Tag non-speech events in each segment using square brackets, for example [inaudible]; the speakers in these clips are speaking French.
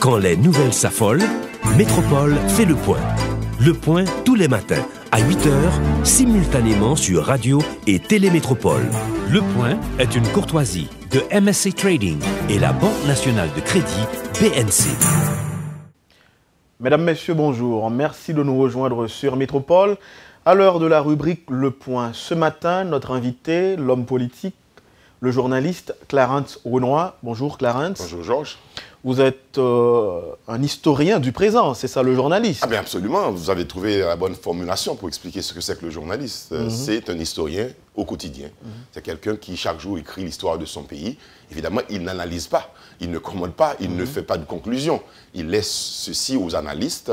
Quand les nouvelles s'affolent, Métropole fait le point. Le point tous les matins à 8h, simultanément sur radio et télémétropole. Le point est une courtoisie de MSC Trading et la Banque nationale de crédit BNC. Mesdames, Messieurs, bonjour. Merci de nous rejoindre sur Métropole. À l'heure de la rubrique Le Point, ce matin, notre invité, l'homme politique, le journaliste Clarence Renoir. Bonjour Clarence. Bonjour Georges vous êtes euh, un historien du présent, c'est ça le journaliste. Ah absolument, vous avez trouvé la bonne formulation pour expliquer ce que c'est que le journaliste. Mhm. C'est un historien au quotidien. Mhm. C'est quelqu'un qui chaque jour écrit l'histoire de son pays. Évidemment, il n'analyse pas, il ne commande pas, il ne mhm. fait pas de conclusion. Il laisse ceci aux analystes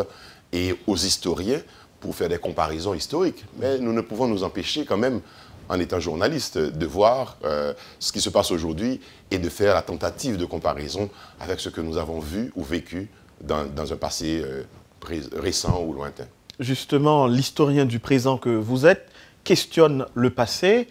et aux historiens pour faire des comparaisons historiques. Mais nous ne pouvons nous empêcher quand même en étant journaliste, de voir euh, ce qui se passe aujourd'hui et de faire la tentative de comparaison avec ce que nous avons vu ou vécu dans, un passé euh, récent ou lointain. Justement, l'historien du présent que vous êtes questionne le passé.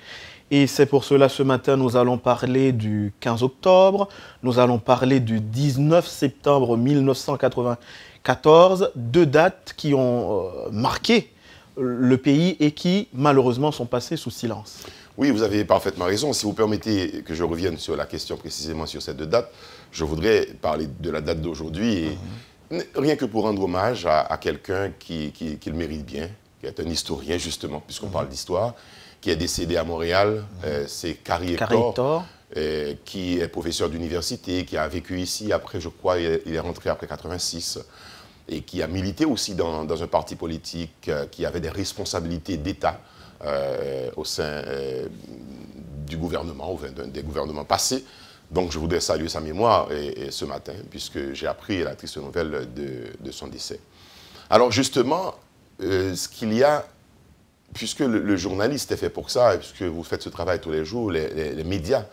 Et c'est pour cela ce matin, nous allons parler du 15 octobre, nous allons parler du 19 septembre 1994, deux dates qui ont euh, marqué le pays et qui, malheureusement, sont passés sous silence. Oui, vous avez parfaitement raison. Si vous permettez que je revienne sur la question précisément sur cette date, je voudrais parler de la date d'aujourd'hui. Mhm. Rien que pour rendre hommage à, quelqu'un qui, le mérite bien, qui est un historien justement, puisqu'on parle mhm. d'histoire, qui est décédé à Montréal, mhm. euh, c'est Carrie euh, qui est professeur d'université, qui a vécu ici après, je crois, il est, rentré après 86 et qui a milité aussi dans, un parti politique euh, qui avait des responsabilités d'État euh, au sein euh, du gouvernement, ou des gouvernements passés. Donc je voudrais saluer sa mémoire et, ce matin, puisque j'ai appris la triste nouvelle de, son décès. Alors justement, ce qu'il y a, puisque le, journaliste est fait pour ça, et puisque vous faites ce travail tous les jours, les, médias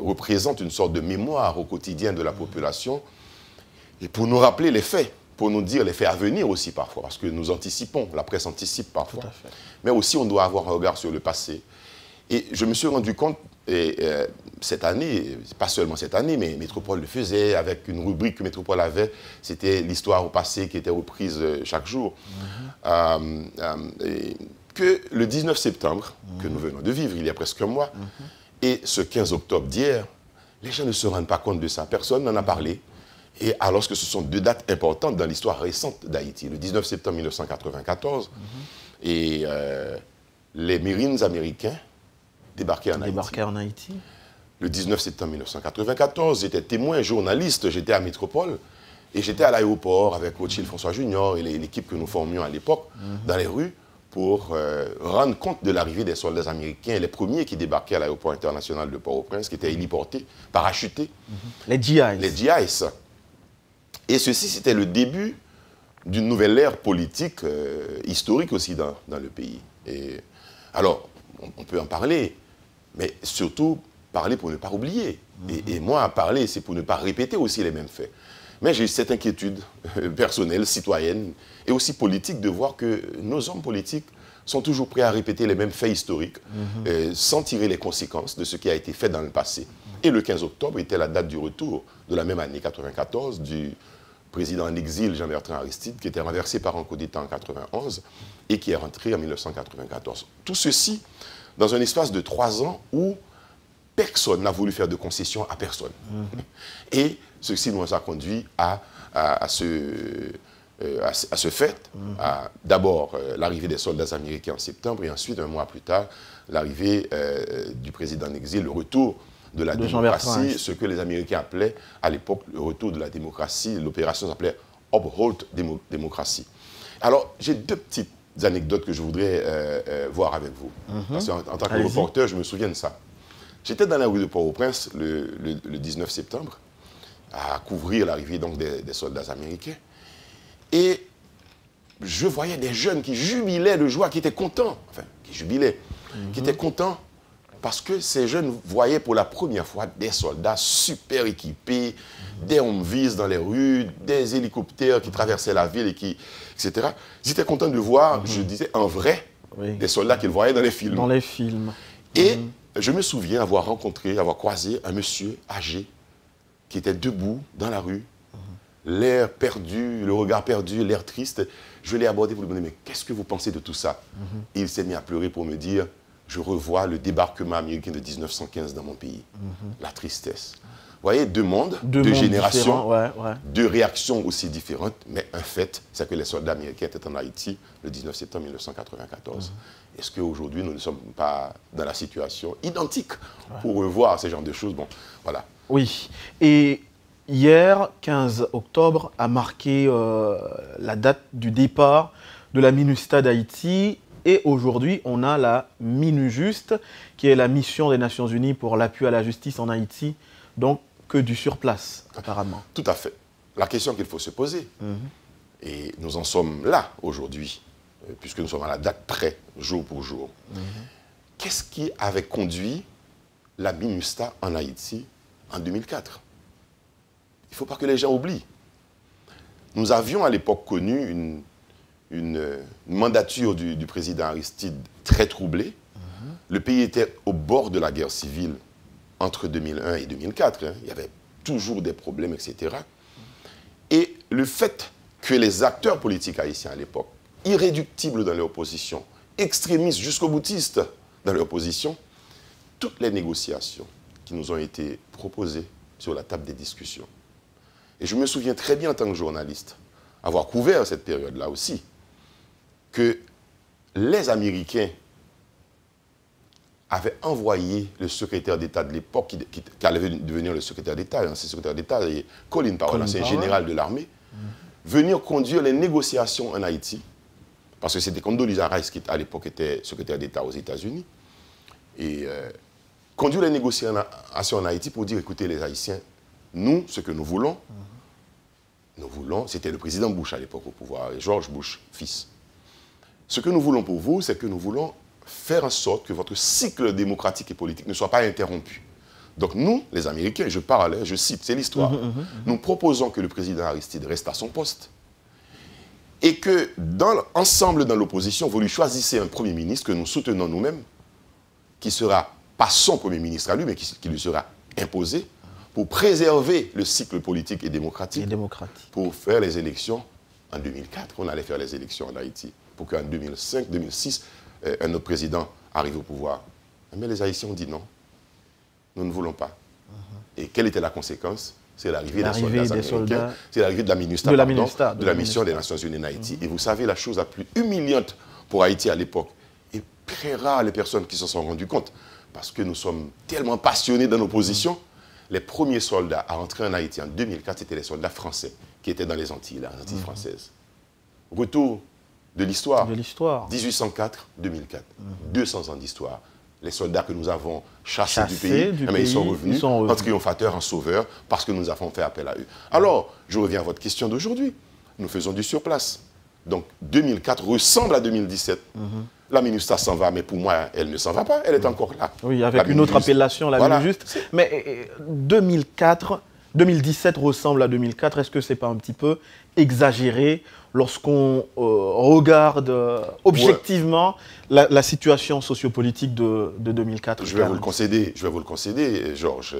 représentent une sorte de mémoire au quotidien de la population, et pour nous rappeler les faits pour nous dire les faits à venir aussi parfois, parce que nous anticipons, la presse anticipe parfois. Mais aussi, on doit avoir un regard sur le passé. Et je me suis rendu compte, et, euh, cette année, pas seulement cette année, mais Métropole le faisait avec une rubrique que Métropole avait, c'était l'histoire au passé qui était reprise euh, chaque jour. Mm-hmm. Euh, que le 19 septembre, que nous venons de vivre il y a presque un mois, mm-hmm. et ce 15 octobre d'hier, les gens ne se rendent pas compte de ça. Personne n'en a parlé. Et alors que ce sont deux dates importantes dans l'histoire récente d'Haïti, le 19 septembre 1994 mhm. et euh, les Marines américains débarquaient en Haïti. Le 19 septembre 1994, j'étais témoin, journaliste, j'étais à Métropole et j'étais à l'aéroport avec Rothschild François Junior et l'équipe que nous formions à l'époque mhm. dans les rues pour euh, rendre compte de l'arrivée des soldats américains, les premiers qui débarquaient à l'aéroport international de Port-au-Prince, qui étaient héliportés, parachutés. Mhm. Les GIs. Les GIs. Et ceci, c'était le début d'une nouvelle ère politique euh, historique aussi dans, dans, le pays. Et, alors, on, peut en parler, mais surtout parler pour ne pas oublier. et, mhm. moi, parler, c'est pour ne pas répéter aussi les mêmes faits. Mais j'ai cette inquiétude euh, personnelle, citoyenne, et aussi politique de voir que nos hommes politiques sont toujours prêts à répéter les mêmes faits historiques, mhm. euh, sans tirer les conséquences de ce qui a été fait dans le passé. Et le 15 octobre était la date du retour de la même année 94 du, président en exil Jean-Bertrand Aristide, qui était renversé par un coup d'État en 1991 et qui est rentré en 1994. Tout ceci dans un espace de trois ans où personne n'a voulu faire de concession à personne. Mm-hmm. Et ceci nous a conduit à, ce, euh, à ce, fait, mm-hmm. à d'abord euh, l'arrivée des soldats américains en septembre et ensuite, un mois plus tard, l'arrivée euh, du président en exil, le retour de la démocratie, hein. ce que les Américains appelaient à l'époque le retour de la démocratie. L'opération s'appelait Uphold Démocratie. Alors, j'ai deux petites anecdotes que je voudrais euh, euh, voir avec vous. En mhm. Parce qu'en tant que reporter, je me souviens de ça. J'étais dans la rue de Port-au-Prince le, 19 septembre à couvrir l'arrivée donc des, soldats américains. Et je voyais des jeunes qui jubilaient de joie, qui étaient contents, enfin, qui jubilaient, mhm. qui étaient contents parce que ces jeunes voyaient pour la première fois des soldats super équipés, des hommes dans les rues, des hélicoptères qui traversaient la ville, et qui, etc. J'étais content de voir, mhm. je disais, en vrai, des soldats qu'ils voyaient dans les films. Dans les films. Et mhm. je me souviens avoir rencontré, avoir croisé un monsieur âgé qui était debout dans la rue, mhm. l'air perdu, le regard perdu, l'air triste. Je l'ai abordé pour lui demander, mais qu'est-ce que vous pensez de tout ça Il s'est mis à pleurer pour me dire, je revois le débarquement américain de 1915 dans mon pays. Mhm. La tristesse. Vous voyez, deux mondes, deux, générations, deux réactions aussi différentes, mais un fait, c'est que les soldats américains étaient en Haïti le 19 septembre 1994. Mhm. Est-ce qu'aujourd'hui, nous ne sommes pas dans la situation identique pour revoir ce genre de choses Bon, voilà. Oui, et hier, 15 octobre, a marqué euh, la date du départ de la MINUSTA d'Haïti et aujourd'hui, on a la MINUJUSTE, qui est la mission des Nations Unies pour l'appui à la justice en Haïti. Donc, que du surplace, apparemment. Tout à fait. La question qu'il faut se poser, mhm. et nous en sommes là aujourd'hui, euh, puisque nous sommes à la date près, jour pour jour, mhm. qu'est-ce qui avait conduit la MINUSTA en Haïti en 2004 Il ne faut pas que les gens oublient. Nous avions à l'époque connu une une, mandature du, président Aristide très troublée. Le pays était au bord de la guerre civile entre 2001 et 2004. Hein. Il y avait toujours des problèmes, etc. Et le fait que les acteurs politiques haïtiens à l'époque, irréductibles dans leur position, extrémistes jusqu'au boutistes dans leur position, toutes les négociations qui nous ont été proposées sur la table des discussions. Et je me souviens très bien en tant que journaliste avoir couvert cette période-là aussi que les Américains avaient envoyé le secrétaire d'État de l'époque, qui, allait devenir le secrétaire d'État, l'ancien secrétaire d'État, Colin Powell, un général de l'armée, mm. venir conduire les négociations en Haïti, parce que c'était Condoleezza Rice qui, à l'époque, était secrétaire d'État aux États-Unis, et euh, conduire les négociations en Haïti pour dire, écoutez les Haïtiens, nous, ce que nous voulons, mm. nous voulons, c'était le président Bush à l'époque au pouvoir, George Bush, fils, ce que nous voulons pour vous, c'est que nous voulons faire en sorte que votre cycle démocratique et politique ne soit pas interrompu. Donc nous, les Américains, je parle, je cite, c'est l'histoire, mmh, mmh, mmh. nous proposons que le président Aristide reste à son poste et que, ensemble dans l'opposition, vous lui choisissez un Premier ministre que nous soutenons nous-mêmes, qui sera pas son Premier ministre à lui, mais qui, lui sera imposé, pour préserver le cycle politique et démocratique, et démocratique, pour faire les élections en 2004, on allait faire les élections en Haïti qu'en 2005, 2006, euh, un autre président arrive au pouvoir. Mais les Haïtiens ont dit non, nous ne voulons pas. Uh-huh. Et quelle était la conséquence C'est l'arrivée des soldats américains, c'est l'arrivée de la MINUSTA, de la, mission des Nations Unies en Haïti. Uh-huh. Et vous savez, la chose la plus humiliante pour Haïti à l'époque, et très rare les personnes qui se sont rendues compte, parce que nous sommes tellement passionnés dans nos positions, uh-huh. les premiers soldats à entrer en Haïti en 2004, c'était les soldats français qui étaient dans les Antilles, les Antilles françaises. Retour de l'histoire. De l'histoire. 1804-2004. 200 mmh. ans d'histoire. Les soldats que nous avons chassés du pays, mais eh ben, ils, sont revenus, en triomphateurs, en sauveurs, parce que nous avons fait appel à eux. Alors, je reviens à votre question d'aujourd'hui. Nous faisons du surplace. Donc, 2004 ressemble à 2017. Mmh. La Ministre s'en va, mais pour moi, elle ne s'en va pas. Elle est mmh. encore là. Oui, avec une autre appellation, la voilà. Mais 2004 euh, euh, 2017 ressemble à 2004, est-ce que ce n'est pas un petit peu exagéré lorsqu'on euh, regarde euh, objectivement la, situation sociopolitique de, 2004 Je vais vous le concéder, je vais vous le concéder, Georges,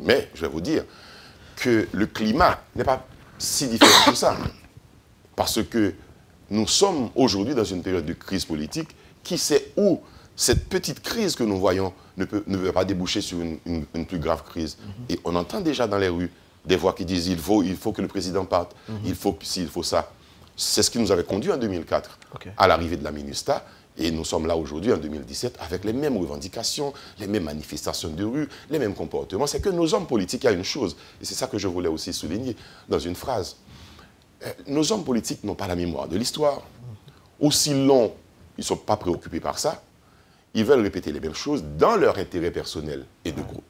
mais je vais vous dire que le climat n'est pas si différent que ça, parce que nous sommes aujourd'hui dans une période de crise politique qui sait où cette petite crise que nous voyons ne veut ne pas déboucher sur une, plus grave crise. Mhm. Et on entend déjà dans les rues des voix qui disent il faut, il faut que le président parte, mhm. il faut si, faut ça. C'est ce qui nous avait conduit en 2004 à l'arrivée de la MINUSTA. Et nous sommes là aujourd'hui, en 2017, avec les mêmes revendications, les mêmes manifestations de rue, les mêmes comportements. C'est que nos hommes politiques, il y a une chose, et c'est ça que je voulais aussi souligner dans une phrase. Euh, nos hommes politiques n'ont pas la mémoire de l'histoire. Mhm. Aussi long, ils ne sont pas préoccupés par ça ils veulent répéter les mêmes choses dans leur intérêt personnel et de groupe.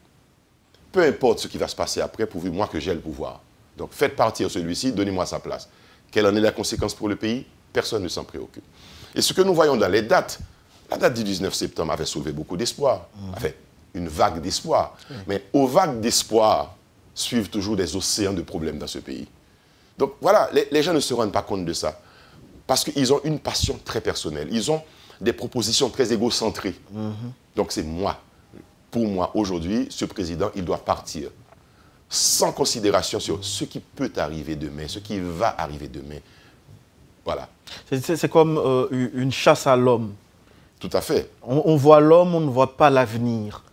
Peu importe ce qui va se passer après, pourvu moi que j'ai le pouvoir. Donc faites partir celui-ci, donnez-moi sa place. Quelle en est la conséquence pour le pays Personne ne s'en préoccupe. Et ce que nous voyons dans les dates, la date du 19 septembre avait sauvé beaucoup d'espoir, avait une vague d'espoir. Mais aux vagues d'espoir suivent toujours des océans de problèmes dans ce pays. Donc voilà, les gens ne se rendent pas compte de ça. Parce qu'ils ont une passion très personnelle. Ils ont des propositions très égocentrées. Donc c'est moi. Pour moi, aujourd'hui, ce président, il doit partir sans considération sur ce qui peut arriver demain, ce qui va arriver demain. Voilà. C'est comme euh, une chasse à l'homme. Tout à fait. On, voit l'homme, on ne voit pas l'avenir.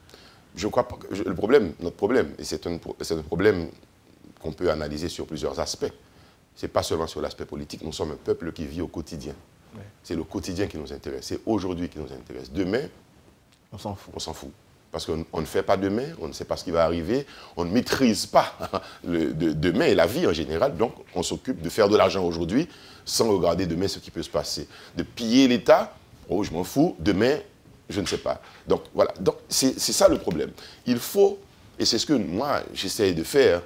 Je crois que le problème, notre problème, et c'est un, un problème qu'on peut analyser sur plusieurs aspects, ce n'est pas seulement sur l'aspect politique, nous sommes un peuple qui vit au quotidien. C'est le quotidien qui nous intéresse. C'est aujourd'hui qui nous intéresse. Demain, on s'en fout. On s'en fout. Parce qu'on ne fait pas demain, on ne sait pas ce qui va arriver, on ne maîtrise pas [laughs] demain et la vie en général. Donc, on s'occupe de faire de l'argent aujourd'hui sans regarder demain ce qui peut se passer. De piller l'État, oh, je m'en fous, demain, je ne sais pas. Donc, voilà. Donc, c'est ça le problème. Il faut, et c'est ce que moi, j'essaie de faire,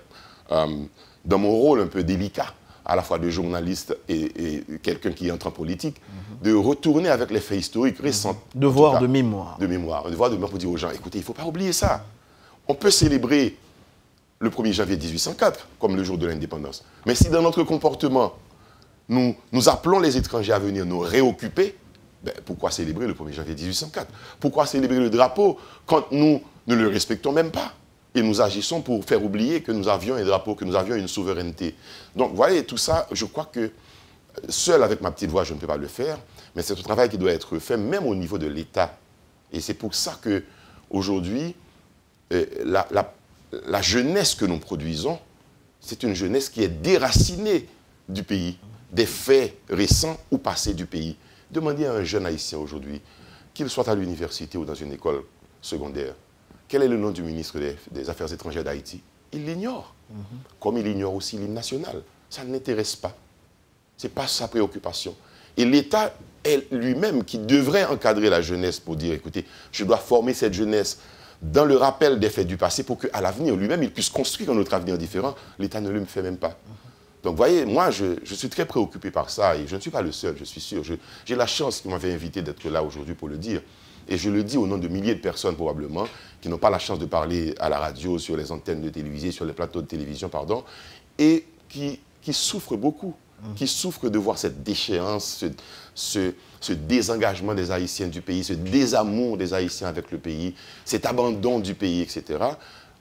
euh, dans mon rôle un peu délicat, à la fois de journaliste et, quelqu'un qui entre en politique, mhm. de retourner avec les faits historiques récents. Mhm. Devoir de mémoire. De mémoire. devoir de mémoire pour dire aux gens, écoutez, il ne faut pas oublier ça. On peut célébrer le 1er janvier 1804 comme le jour de l'indépendance. Mais si dans notre comportement, nous, appelons les étrangers à venir nous réoccuper, ben, pourquoi célébrer le 1er janvier 1804 Pourquoi célébrer le drapeau quand nous ne le respectons même pas et nous agissons pour faire oublier que nous avions un drapeau, que nous avions une souveraineté. Donc, vous voyez, tout ça, je crois que euh, seul avec ma petite voix, je ne peux pas le faire, mais c'est un travail qui doit être fait, même au niveau de l'État. Et c'est pour ça que aujourd'hui, euh, la jeunesse que nous produisons, c'est une jeunesse qui est déracinée du pays, des faits récents ou passés du pays. Demandez à un jeune haïtien aujourd'hui, qu'il soit à l'université ou dans une école secondaire, quel est le nom du ministre des, Affaires étrangères d'Haïti Il l'ignore. Mhm. Comme il ignore aussi l'hymne national. Ça ne l'intéresse pas. Ce n'est pas sa préoccupation. Et l'État est lui-même qui devrait encadrer la jeunesse pour dire, écoutez, je dois former cette jeunesse dans le rappel des faits du passé pour qu'à l'avenir, lui-même, il puisse construire un autre avenir différent. L'État ne le fait même pas. Mhm. Donc, vous voyez, moi, je, suis très préoccupé par ça et je ne suis pas le seul, je suis sûr. J'ai la chance qu'il m'avait invité d'être là aujourd'hui pour le dire. Et je le dis au nom de milliers de personnes, probablement, qui n'ont pas la chance de parler à la radio, sur les antennes de télévision, sur les plateaux de télévision, pardon, et qui, qui souffrent beaucoup, mhm. qui souffrent de voir cette déchéance, ce, ce, désengagement des Haïtiens du pays, ce désamour des Haïtiens avec le pays, cet abandon du pays, etc.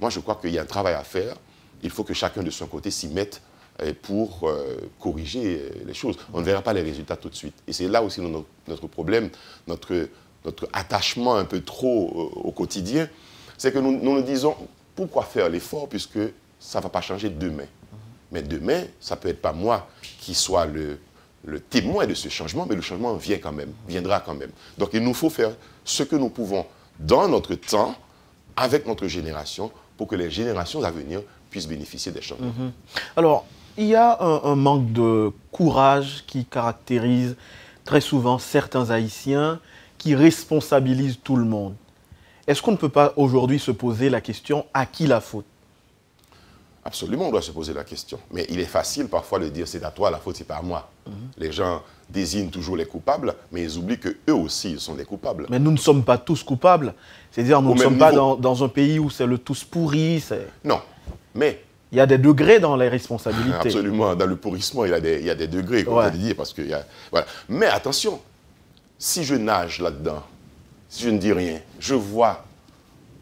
Moi, je crois qu'il y a un travail à faire. Il faut que chacun de son côté s'y mette euh, pour euh, corriger euh, les choses. On ne verra pas les résultats tout de suite. Et c'est là aussi notre, notre problème, notre, notre attachement un peu trop au quotidien c'est que nous, nous, disons, pourquoi faire l'effort puisque ça ne va pas changer demain Mais demain, ça peut être pas moi qui soit le, témoin de ce changement, mais le changement vient quand même, viendra quand même. Donc il nous faut faire ce que nous pouvons dans notre temps, avec notre génération, pour que les générations à venir puissent bénéficier des changements. Mhm. Alors, il y a un, un, manque de courage qui caractérise très souvent certains Haïtiens qui responsabilisent tout le monde. Est-ce qu'on ne peut pas aujourd'hui se poser la question à qui la faute Absolument, on doit se poser la question. Mais il est facile parfois de dire c'est à toi la faute, c'est pas à moi. Mhm. Les gens désignent toujours les coupables, mais ils oublient que eux aussi ils sont des coupables. Mais nous ne sommes pas tous coupables. C'est-à-dire nous ne sommes pas dans, un pays où c'est le tous pourri. Non, mais il y a des degrés dans les responsabilités. Absolument, dans le pourrissement il y a des, degrés, comme dit, parce que y a... Mais attention, si je nage là-dedans, si je ne dis rien, je vois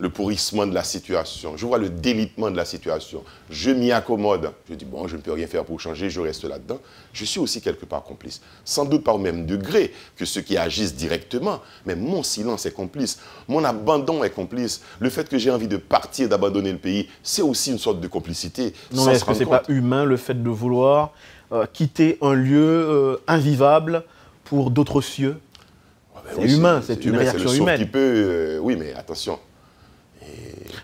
le pourrissement de la situation, je vois le délitement de la situation, je m'y accommode, je dis bon, je ne peux rien faire pour changer, je reste là-dedans, je suis aussi quelque part complice. Sans doute pas au même degré que ceux qui agissent directement, mais mon silence est complice, mon abandon est complice, le fait que j'ai envie de partir, d'abandonner le pays, c'est aussi une sorte de complicité. Non, est-ce que ce n'est pas humain le fait de vouloir euh, quitter un lieu euh, invivable pour d'autres cieux c'est humain, c'est une réaction humaine. Euh, oui, mais attention.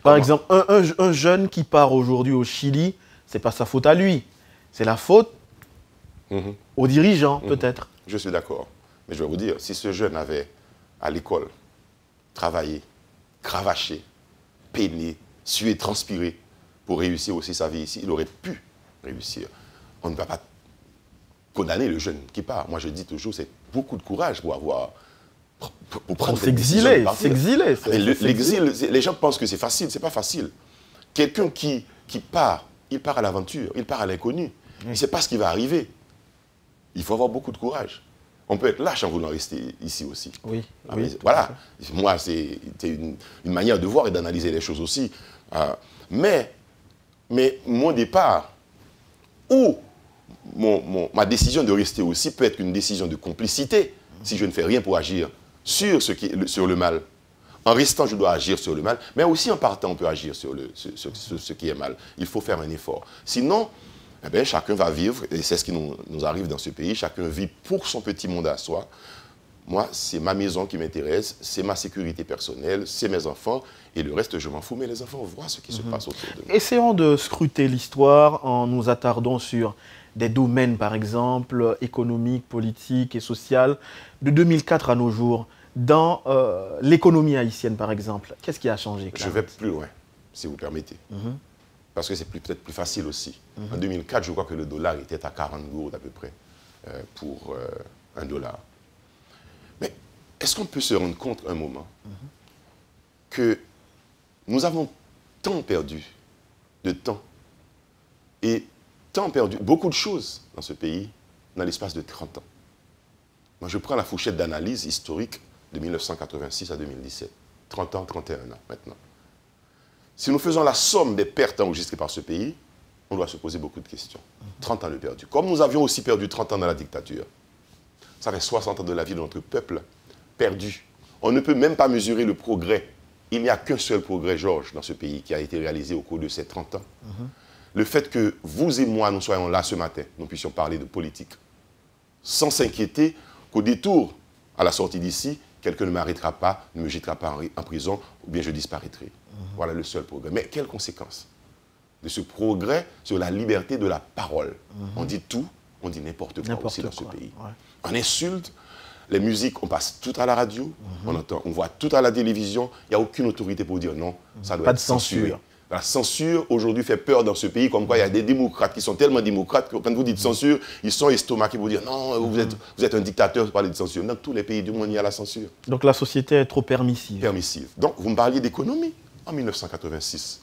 Par exemple, un, jeune qui part aujourd'hui au Chili, c'est pas sa faute à lui, c'est la faute mm-hmm. aux dirigeants, mm-hmm. peut-être. Je suis d'accord. Mais je vais vous dire, si ce jeune avait, à l'école, travaillé, cravaché, peiné, sué, transpiré, pour réussir aussi sa vie ici, il aurait pu réussir. On ne va pas condamner le jeune qui part. Moi, je dis toujours, c'est beaucoup de courage pour avoir pour, prendre s'exiler, s'exiler. Ah, l'exil, les gens pensent que c'est facile, c'est pas facile. Quelqu'un qui, qui part, il part à l'aventure, il part à l'inconnu. Il ne sait pas ce qui va arriver. Il faut avoir beaucoup de courage. On peut être lâche en voulant rester ici aussi. Oui. Ah, oui voilà. Moi, c'est une, manière de voir et d'analyser les choses aussi. Ah, mais, mais mon départ, ou mon, ma décision de rester aussi peut être une décision de complicité si je ne fais rien pour agir sur, ce qui, sur le mal. En restant, je dois agir sur le mal, mais aussi en partant, on peut agir sur, le, ce qui est mal. Il faut faire un effort. Sinon, eh ben, chacun va vivre, et c'est ce qui nous, nous, arrive dans ce pays, chacun vit pour son petit monde à soi. Moi, c'est ma maison qui m'intéresse, c'est ma sécurité personnelle, c'est mes enfants, et le reste, je m'en fous, mais les enfants voient ce qui se mhm. passe autour d'eux. Essayons de scruter l'histoire en nous attardant sur des domaines, par exemple, économiques, politiques et sociaux, de 2004 à nos jours dans euh, l'économie haïtienne, par exemple Qu'est-ce qui a changé Je vais plus loin, si vous permettez. Mhm. Parce que c'est peut-être plus facile aussi. Mhm. En 2004, je crois que le dollar était à 40 gourdes à peu près euh, pour euh, un dollar. Mais est-ce qu'on peut se rendre compte un moment mhm. que nous avons tant perdu de temps et tant perdu beaucoup de choses dans ce pays dans l'espace de 30 ans Moi, je prends la fourchette d'analyse historique de 1986 à 2017. 30 ans, 31 ans maintenant. Si nous faisons la somme des pertes enregistrées par ce pays, on doit se poser beaucoup de questions. 30 ans de perdu. Comme nous avions aussi perdu 30 ans dans la dictature. Ça fait 60 ans de la vie de notre peuple perdu. On ne peut même pas mesurer le progrès. Il n'y a qu'un seul progrès, Georges, dans ce pays qui a été réalisé au cours de ces 30 ans. Le fait que vous et moi, nous soyons là ce matin, nous puissions parler de politique, sans s'inquiéter qu'au détour, à la sortie d'ici, quelqu'un ne m'arrêtera pas, ne me jettera pas en, prison, ou bien je disparaîtrai. Mhm. Voilà le seul progrès. Mais quelles conséquences de ce progrès sur la liberté de la parole mhm. On dit tout, on dit n'importe quoi aussi dans ce pays. On insulte, les musiques, on passe tout à la radio, mhm. on entend, on voit tout à la télévision, il n'y a aucune autorité pour dire non, ça doit pas être de censure. La censure aujourd'hui fait peur dans ce pays, comme quoi il y a des démocrates qui sont tellement démocrates que quand vous dites censure, ils sont et pour dire non, vous êtes, un dictateur, vous parlez de censure. Dans tous les pays du monde, il y a la censure. Donc la société est trop permissive. Permissive. Donc vous me parliez d'économie. En 1986,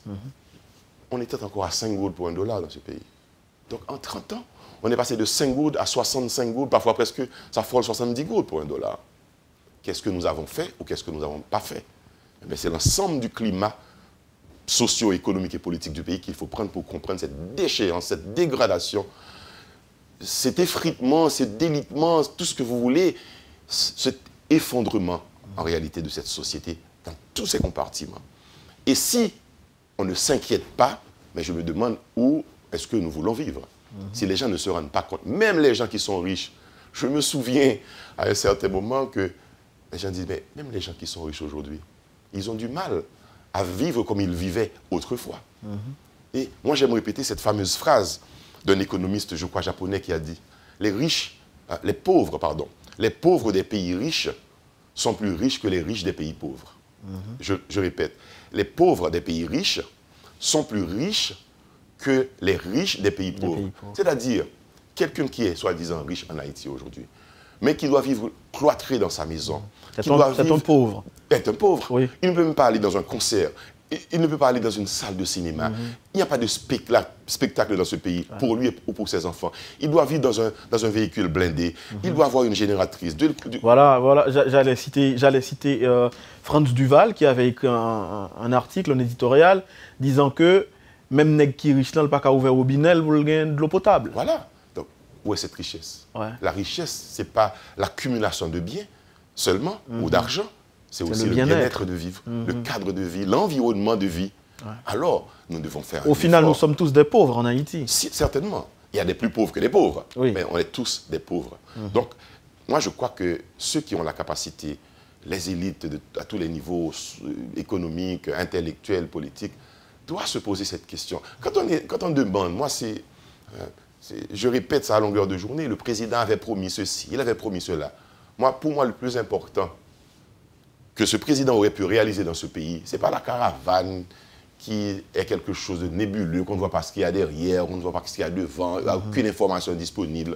on était encore à 5 gouttes pour un dollar dans ce pays. Donc en 30 ans, on est passé de 5 gouttes à 65 gouttes, parfois presque, ça frôle 70 gouttes pour un dollar. Qu'est-ce que nous avons fait ou qu'est-ce que nous n'avons pas fait eh C'est l'ensemble du climat socio-économique et politique du pays qu'il faut prendre pour comprendre cette déchéance, cette dégradation, cet effritement, cet délitement, tout ce que vous voulez, cet effondrement en réalité de cette société dans tous ses compartiments. Et si on ne s'inquiète pas, mais je me demande où est-ce que nous voulons vivre mhm. Si les gens ne se rendent pas compte, même les gens qui sont riches, je me souviens à un certain moment que les gens disent, mais même les gens qui sont riches aujourd'hui, ils ont du mal à vivre comme ils vivaient autrefois. Et moi, j'aime répéter cette fameuse phrase d'un économiste, je crois, japonais, qui a dit Les riches, euh, les pauvres, pardon, les pauvres des pays riches sont plus riches que les riches des pays pauvres. je, répète, les pauvres des pays riches sont plus riches que les riches des pays pauvres. pauvres. C'est-à-dire, quelqu'un qui est soi-disant riche en Haïti aujourd'hui, mais qui doit vivre cloîtré dans sa maison, – C'est pauvre. Ben, est un pauvre. Il ne peut même pas aller dans un concert. Il ne peut pas aller dans une salle de cinéma. Mhm. Il n'y a pas de spectacle dans ce pays, pour lui ou pour ses enfants. Il doit vivre dans un, véhicule blindé. Mhm. Il doit avoir une génératrice. Voilà, voilà. j'allais citer, citer euh, Franz Duval, qui avait écrit un, article, un éditorial, disant que même nèg qui riche n'a pas qu'à ouvrir au binel, pour gagner de l'eau potable. Voilà. Donc, où est cette richesse La richesse, ce n'est pas l'accumulation de biens, seulement ou mhm. d'argent, c'est aussi le bien-être de vivre, le mhm. cadre de vie, l'environnement de vie. Alors, nous devons faire. Au final, nous sommes tous des pauvres en Haïti. Si, certainement. Il y a des plus pauvres que les pauvres. Mais on est tous des pauvres. Mhm. Donc, moi, je crois que ceux qui ont la capacité, les élites à tous les niveaux euh, économiques, intellectuels, politiques, doivent se poser cette question. Quand on, demande, moi, euh, je répète ça à longueur de journée, le président avait promis ceci, il avait promis cela pour moi, le plus important que ce président aurait pu réaliser dans ce pays, ce n'est pas la caravane qui est quelque chose de nébuleux, qu'on ne voit pas ce qu'il y a derrière, qu'on ne voit pas ce qu'il y a devant, mhm. aucune information disponible.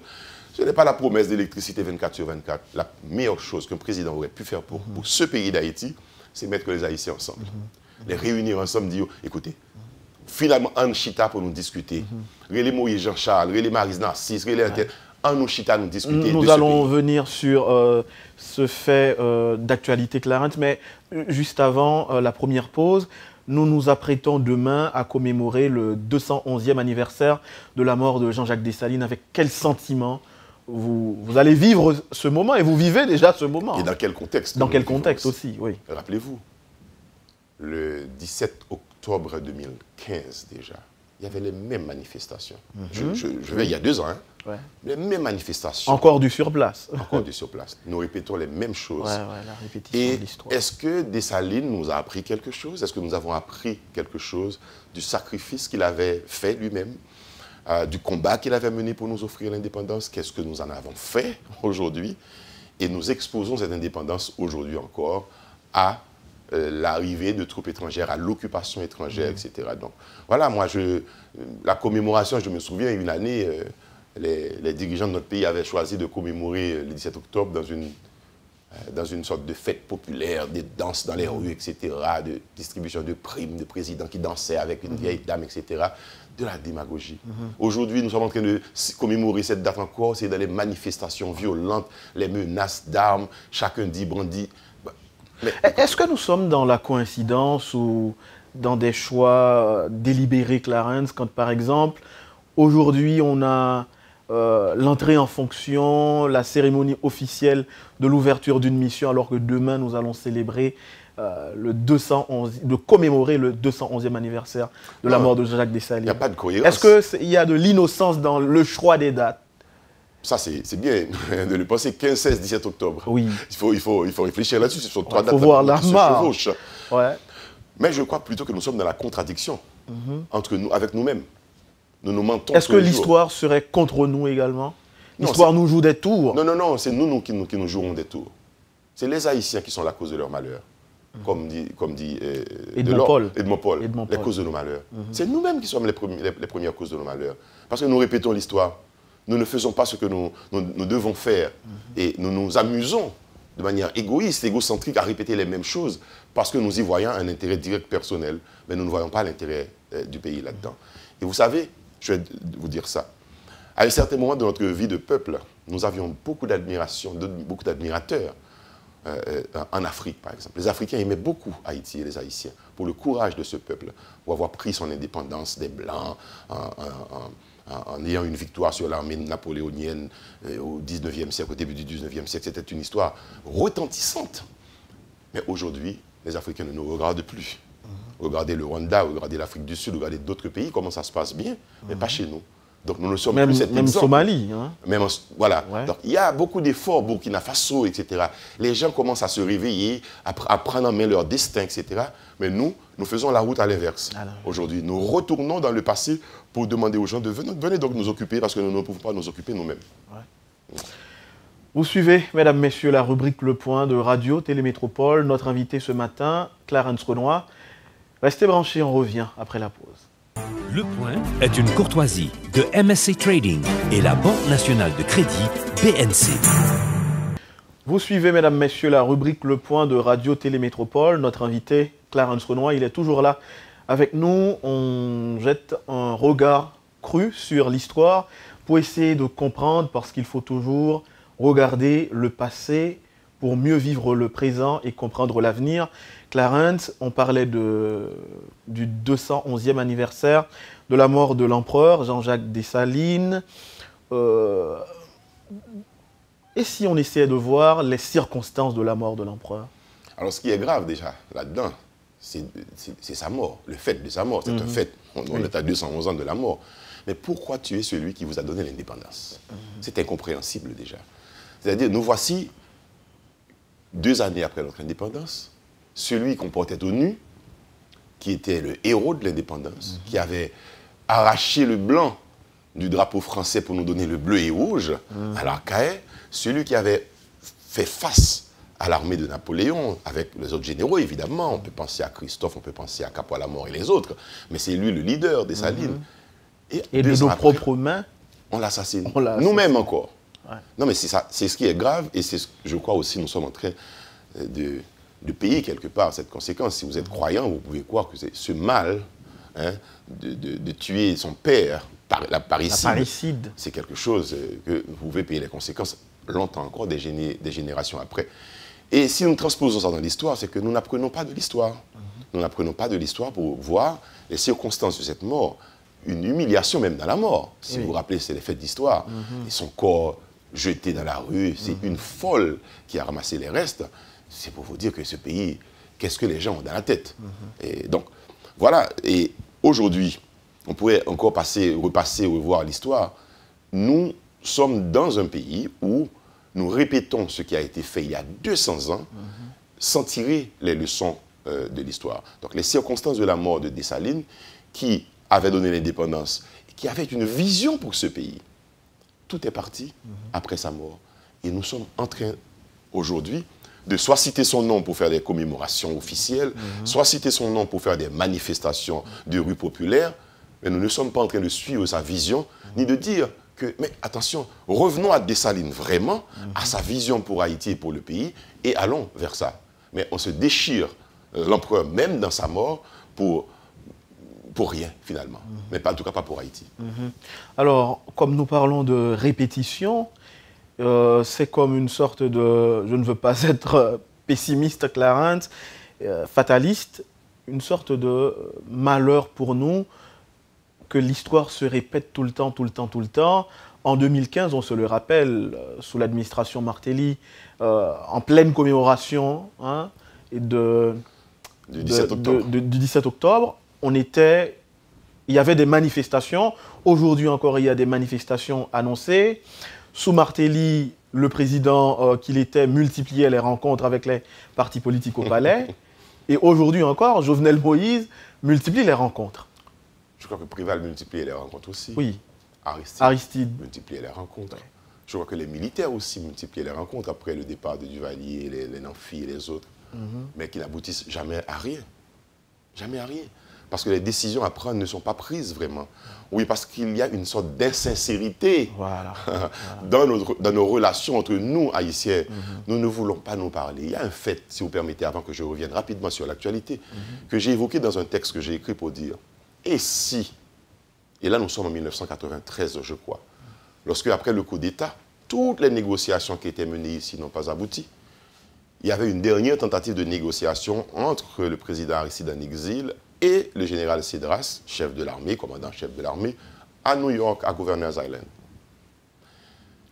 Ce n'est pas la promesse d'électricité 24 sur 24. La meilleure chose qu'un président aurait pu faire pour, mhm. ce pays d'Haïti, c'est mettre les Haïtiens ensemble. Mhm. Les réunir ensemble, dire, écoutez, finalement, Anchita chita pour nous discuter. rélez moi Jean-Charles, Rélé Maris Narcisse, Rélé nous allons venir sur euh, ce fait euh, d'actualité clarente, mais euh, juste avant la première pause, nous nous apprêtons demain à commémorer le 211e e anniversaire de la mort de Jean-Jacques Dessalines. Avec quel sentiment vous, vous, allez vivre ce moment et vous vivez déjà ce moment Et dans quel contexte Dans quel contexte aussi oui. Rappelez-vous, le 17 octobre 2015 déjà, il y avait les mêmes manifestations. Mhm. je, vais il y a deux ans, hein. les mêmes manifestations. Encore du surplace. Encore du surplace. Nous répétons les mêmes choses. la répétition Et est-ce que Dessalines nous a appris quelque chose Est-ce que nous avons appris quelque chose du sacrifice qu'il avait fait lui-même euh, du combat qu'il avait mené pour nous offrir l'indépendance, qu'est-ce que nous en avons fait aujourd'hui Et nous exposons cette indépendance aujourd'hui encore à euh, l'arrivée de troupes étrangères, à l'occupation étrangère, mm. etc. Donc voilà, moi, je, la commémoration, je me souviens, une année, euh, les, les, dirigeants de notre pays avaient choisi de commémorer euh, le 17 octobre dans une, dans une sorte de fête populaire, des danses dans les rues, etc., de distribution de primes, de présidents qui dansaient avec une mm-hmm. vieille dame, etc., de la démagogie. Mm-hmm. Aujourd'hui, nous sommes en train de commémorer cette date encore, c'est dans les manifestations violentes, les menaces d'armes, chacun dit, brandit E-, est-ce que nous sommes dans la coïncidence ou dans des choix euh, délibérés, Clarence, quand par exemple, aujourd'hui, on a euh, l'entrée en fonction, la cérémonie officielle de l'ouverture d'une mission, alors que demain, nous allons célébrer euh, le 211, de commémorer le 211e e anniversaire de la ah. mort de Jacques Dessalines. Il n'y a pas de cohérence. Est-ce qu'il y a de l'innocence dans le choix des dates ça, c'est bien [laughs] de le penser 15, 16, 17 octobre. Oui. Il faut, réfléchir là-dessus. Ce sont trois dates qui se Ouais. Mais je crois plutôt que nous sommes dans la contradiction mm-hmm. entre nous, avec nous-mêmes. Nous nous mentons. Est-ce que l'histoire serait contre nous également L'histoire nous joue des tours. Non, non, non, c'est nous, nous, qui, nous qui jouons des tours. C'est les Haïtiens qui sont la cause de leur malheur. Mm. Comme dit, comme dit euh, Edmond, Paul. Edmond, Paul. Les causes de nos malheurs. Mm-hmm. C'est nous-mêmes qui sommes les, les premières causes de nos malheurs. Parce que nous répétons l'histoire nous ne faisons pas ce que nous, devons faire. Et nous nous amusons de manière égoïste, égocentrique, à répéter les mêmes choses parce que nous y voyons un intérêt direct personnel, mais nous ne voyons pas l'intérêt euh, du pays là-dedans. Et vous savez, je vais vous dire ça. À un certain moment de notre vie de peuple, nous avions beaucoup d'admiration, beaucoup d'admirateurs euh, euh, en Afrique, par exemple. Les Africains aimaient beaucoup Haïti et les Haïtiens pour le courage de ce peuple, pour avoir pris son indépendance des Blancs. en en ayant une victoire sur l'armée napoléonienne euh, au 19e siècle, au début du 19e siècle. C'était une histoire retentissante. Mais aujourd'hui, les Africains ne nous regardent plus. Mhm. Regardez le Rwanda, regardez l'Afrique du Sud, regardez d'autres pays, comment ça se passe bien, mais pas mhm. chez nous. Donc nous ne sommes même, plus cette Même Somalie. Hein. Même, voilà. il y a beaucoup d'efforts, Burkina Faso, etc. Les gens commencent à se réveiller, à, prendre en main leur destin, etc. Mais nous, nous faisons la route à l'inverse. Ah Aujourd'hui, nous retournons dans le passé pour demander aux gens de venir, donc nous occuper parce que nous ne pouvons pas nous occuper nous-mêmes. Vous suivez, mesdames, messieurs, la rubrique Le Point de Radio Télémétropole. Notre invité ce matin, Clarence Renoir. Restez branchés, on revient après la pause. Le Point est une courtoisie de MSC Trading et la Banque nationale de crédit BNC. Vous suivez, mesdames, messieurs, la rubrique Le Point de Radio Télémétropole. Notre invité, Clarence Renoir, il est toujours là avec nous. On jette un regard cru sur l'histoire pour essayer de comprendre, parce qu'il faut toujours regarder le passé pour mieux vivre le présent et comprendre l'avenir. Clarence, on parlait du 211e e anniversaire de la mort de l'empereur Jean-Jacques Dessalines. Euh, et si on essayait de voir les circonstances de la mort de l'empereur Alors, ce qui est grave déjà là-dedans, c'est sa mort, le fait de sa mort. C'est un mhm. fait. On, est à 211 ans de la mort. Mais pourquoi tuer celui qui vous a donné l'indépendance mhm. C'est incompréhensible déjà. C'est-à-dire, nous voici deux années après notre indépendance, celui qu'on portait au nu, qui était le héros de l'indépendance, mhm. qui avait arraché le blanc du drapeau français pour nous donner le bleu et rouge alors mhm. à celui qui avait fait face à l'armée de Napoléon, avec les autres généraux, évidemment. On peut penser à Christophe, on peut penser à capois mort et les autres, mais c'est lui le leader des mhm. Salines. Et, de nos propres mains, on l'assassine. Nous-mêmes encore. Non, mais c'est ça, c'est ce qui est grave, et c'est, ce, je crois aussi, nous sommes en train euh, de, de payer quelque part cette conséquence. Si vous êtes croyant, vous pouvez croire que c'est ce mal hein, de, tuer son père, par, la parricide, c'est quelque chose euh, que vous pouvez payer les conséquences longtemps encore, des, générations après. Et si nous transposons ça dans l'histoire, c'est que nous n'apprenons pas de l'histoire. Mhm. Nous n'apprenons pas de l'histoire pour voir les circonstances de cette mort, une humiliation même dans la mort. Si vous vous rappelez, c'est les faits d'histoire. Mhm. son corps jeté dans la rue, c'est mhm. une folle qui a ramassé les restes. C'est pour vous dire que ce pays, qu'est-ce que les gens ont dans la tête Et donc, voilà. Et aujourd'hui, on pourrait encore passer, repasser, revoir l'histoire. Nous sommes dans un pays où nous répétons ce qui a été fait il y a 200 ans sans tirer les leçons euh, de l'histoire. Donc les circonstances de la mort de Dessalines, qui avait donné l'indépendance, qui avait une vision pour ce pays, tout est parti après sa mort. Et nous sommes en train aujourd'hui de soit citer son nom pour faire des commémorations officielles, mhm. soit citer son nom pour faire des manifestations de rue populaire, mais nous ne sommes pas en train de suivre sa vision, ni de dire que, mais attention, revenons à Dessalines vraiment, mhm. à sa vision pour Haïti et pour le pays, et allons vers ça. Mais on se déchire, euh, l'empereur même dans sa mort, pour pour rien finalement, mhm. mais pas, en tout cas pas pour Haïti. Alors, comme nous parlons de répétition, euh, c'est comme une sorte de, je ne veux pas [laughs] être pessimiste, Clarence, euh, fataliste, une sorte de malheur pour nous que l'histoire se répète tout le temps, tout le temps, tout le temps. En 2015, on se le rappelle, euh, sous l'administration Martelly, en pleine commémoration hein, du, 17 du 17 octobre, on était il y avait des manifestations. Aujourd'hui encore, il y a des manifestations annoncées sous Martelly, le président euh, qu'il était multipliait les rencontres avec les partis politiques au palais. [laughs] Et aujourd'hui encore, Jovenel Moïse multiplie les rencontres. Je crois que Prival multipliait les rencontres aussi. Oui. Aristide, Aristide. les rencontres. Je crois que les militaires aussi multipliaient les rencontres après le départ de Duvalier, les, les et les autres, mhm. mais qui n'aboutissent jamais à rien. Jamais à rien parce que les décisions à prendre ne sont pas prises vraiment. Oui, parce qu'il y a une sorte d'insincérité [laughs] dans, dans nos relations entre nous, haïtiens. Mhm. Nous ne voulons pas nous parler. Il y a un fait, si vous permettez, avant que je revienne rapidement sur l'actualité, mhm. que j'ai évoqué dans un texte que j'ai écrit pour dire « Et si ?» Et là, nous sommes en 1993, je crois, lorsque, après le coup d'État, toutes les négociations qui étaient menées ici n'ont pas abouti. Il y avait une dernière tentative de négociation entre le président Aristide d'un exil et le général Sidras, chef de l'armée, commandant-chef de l'armée, à New York, à Gouverneurs Island.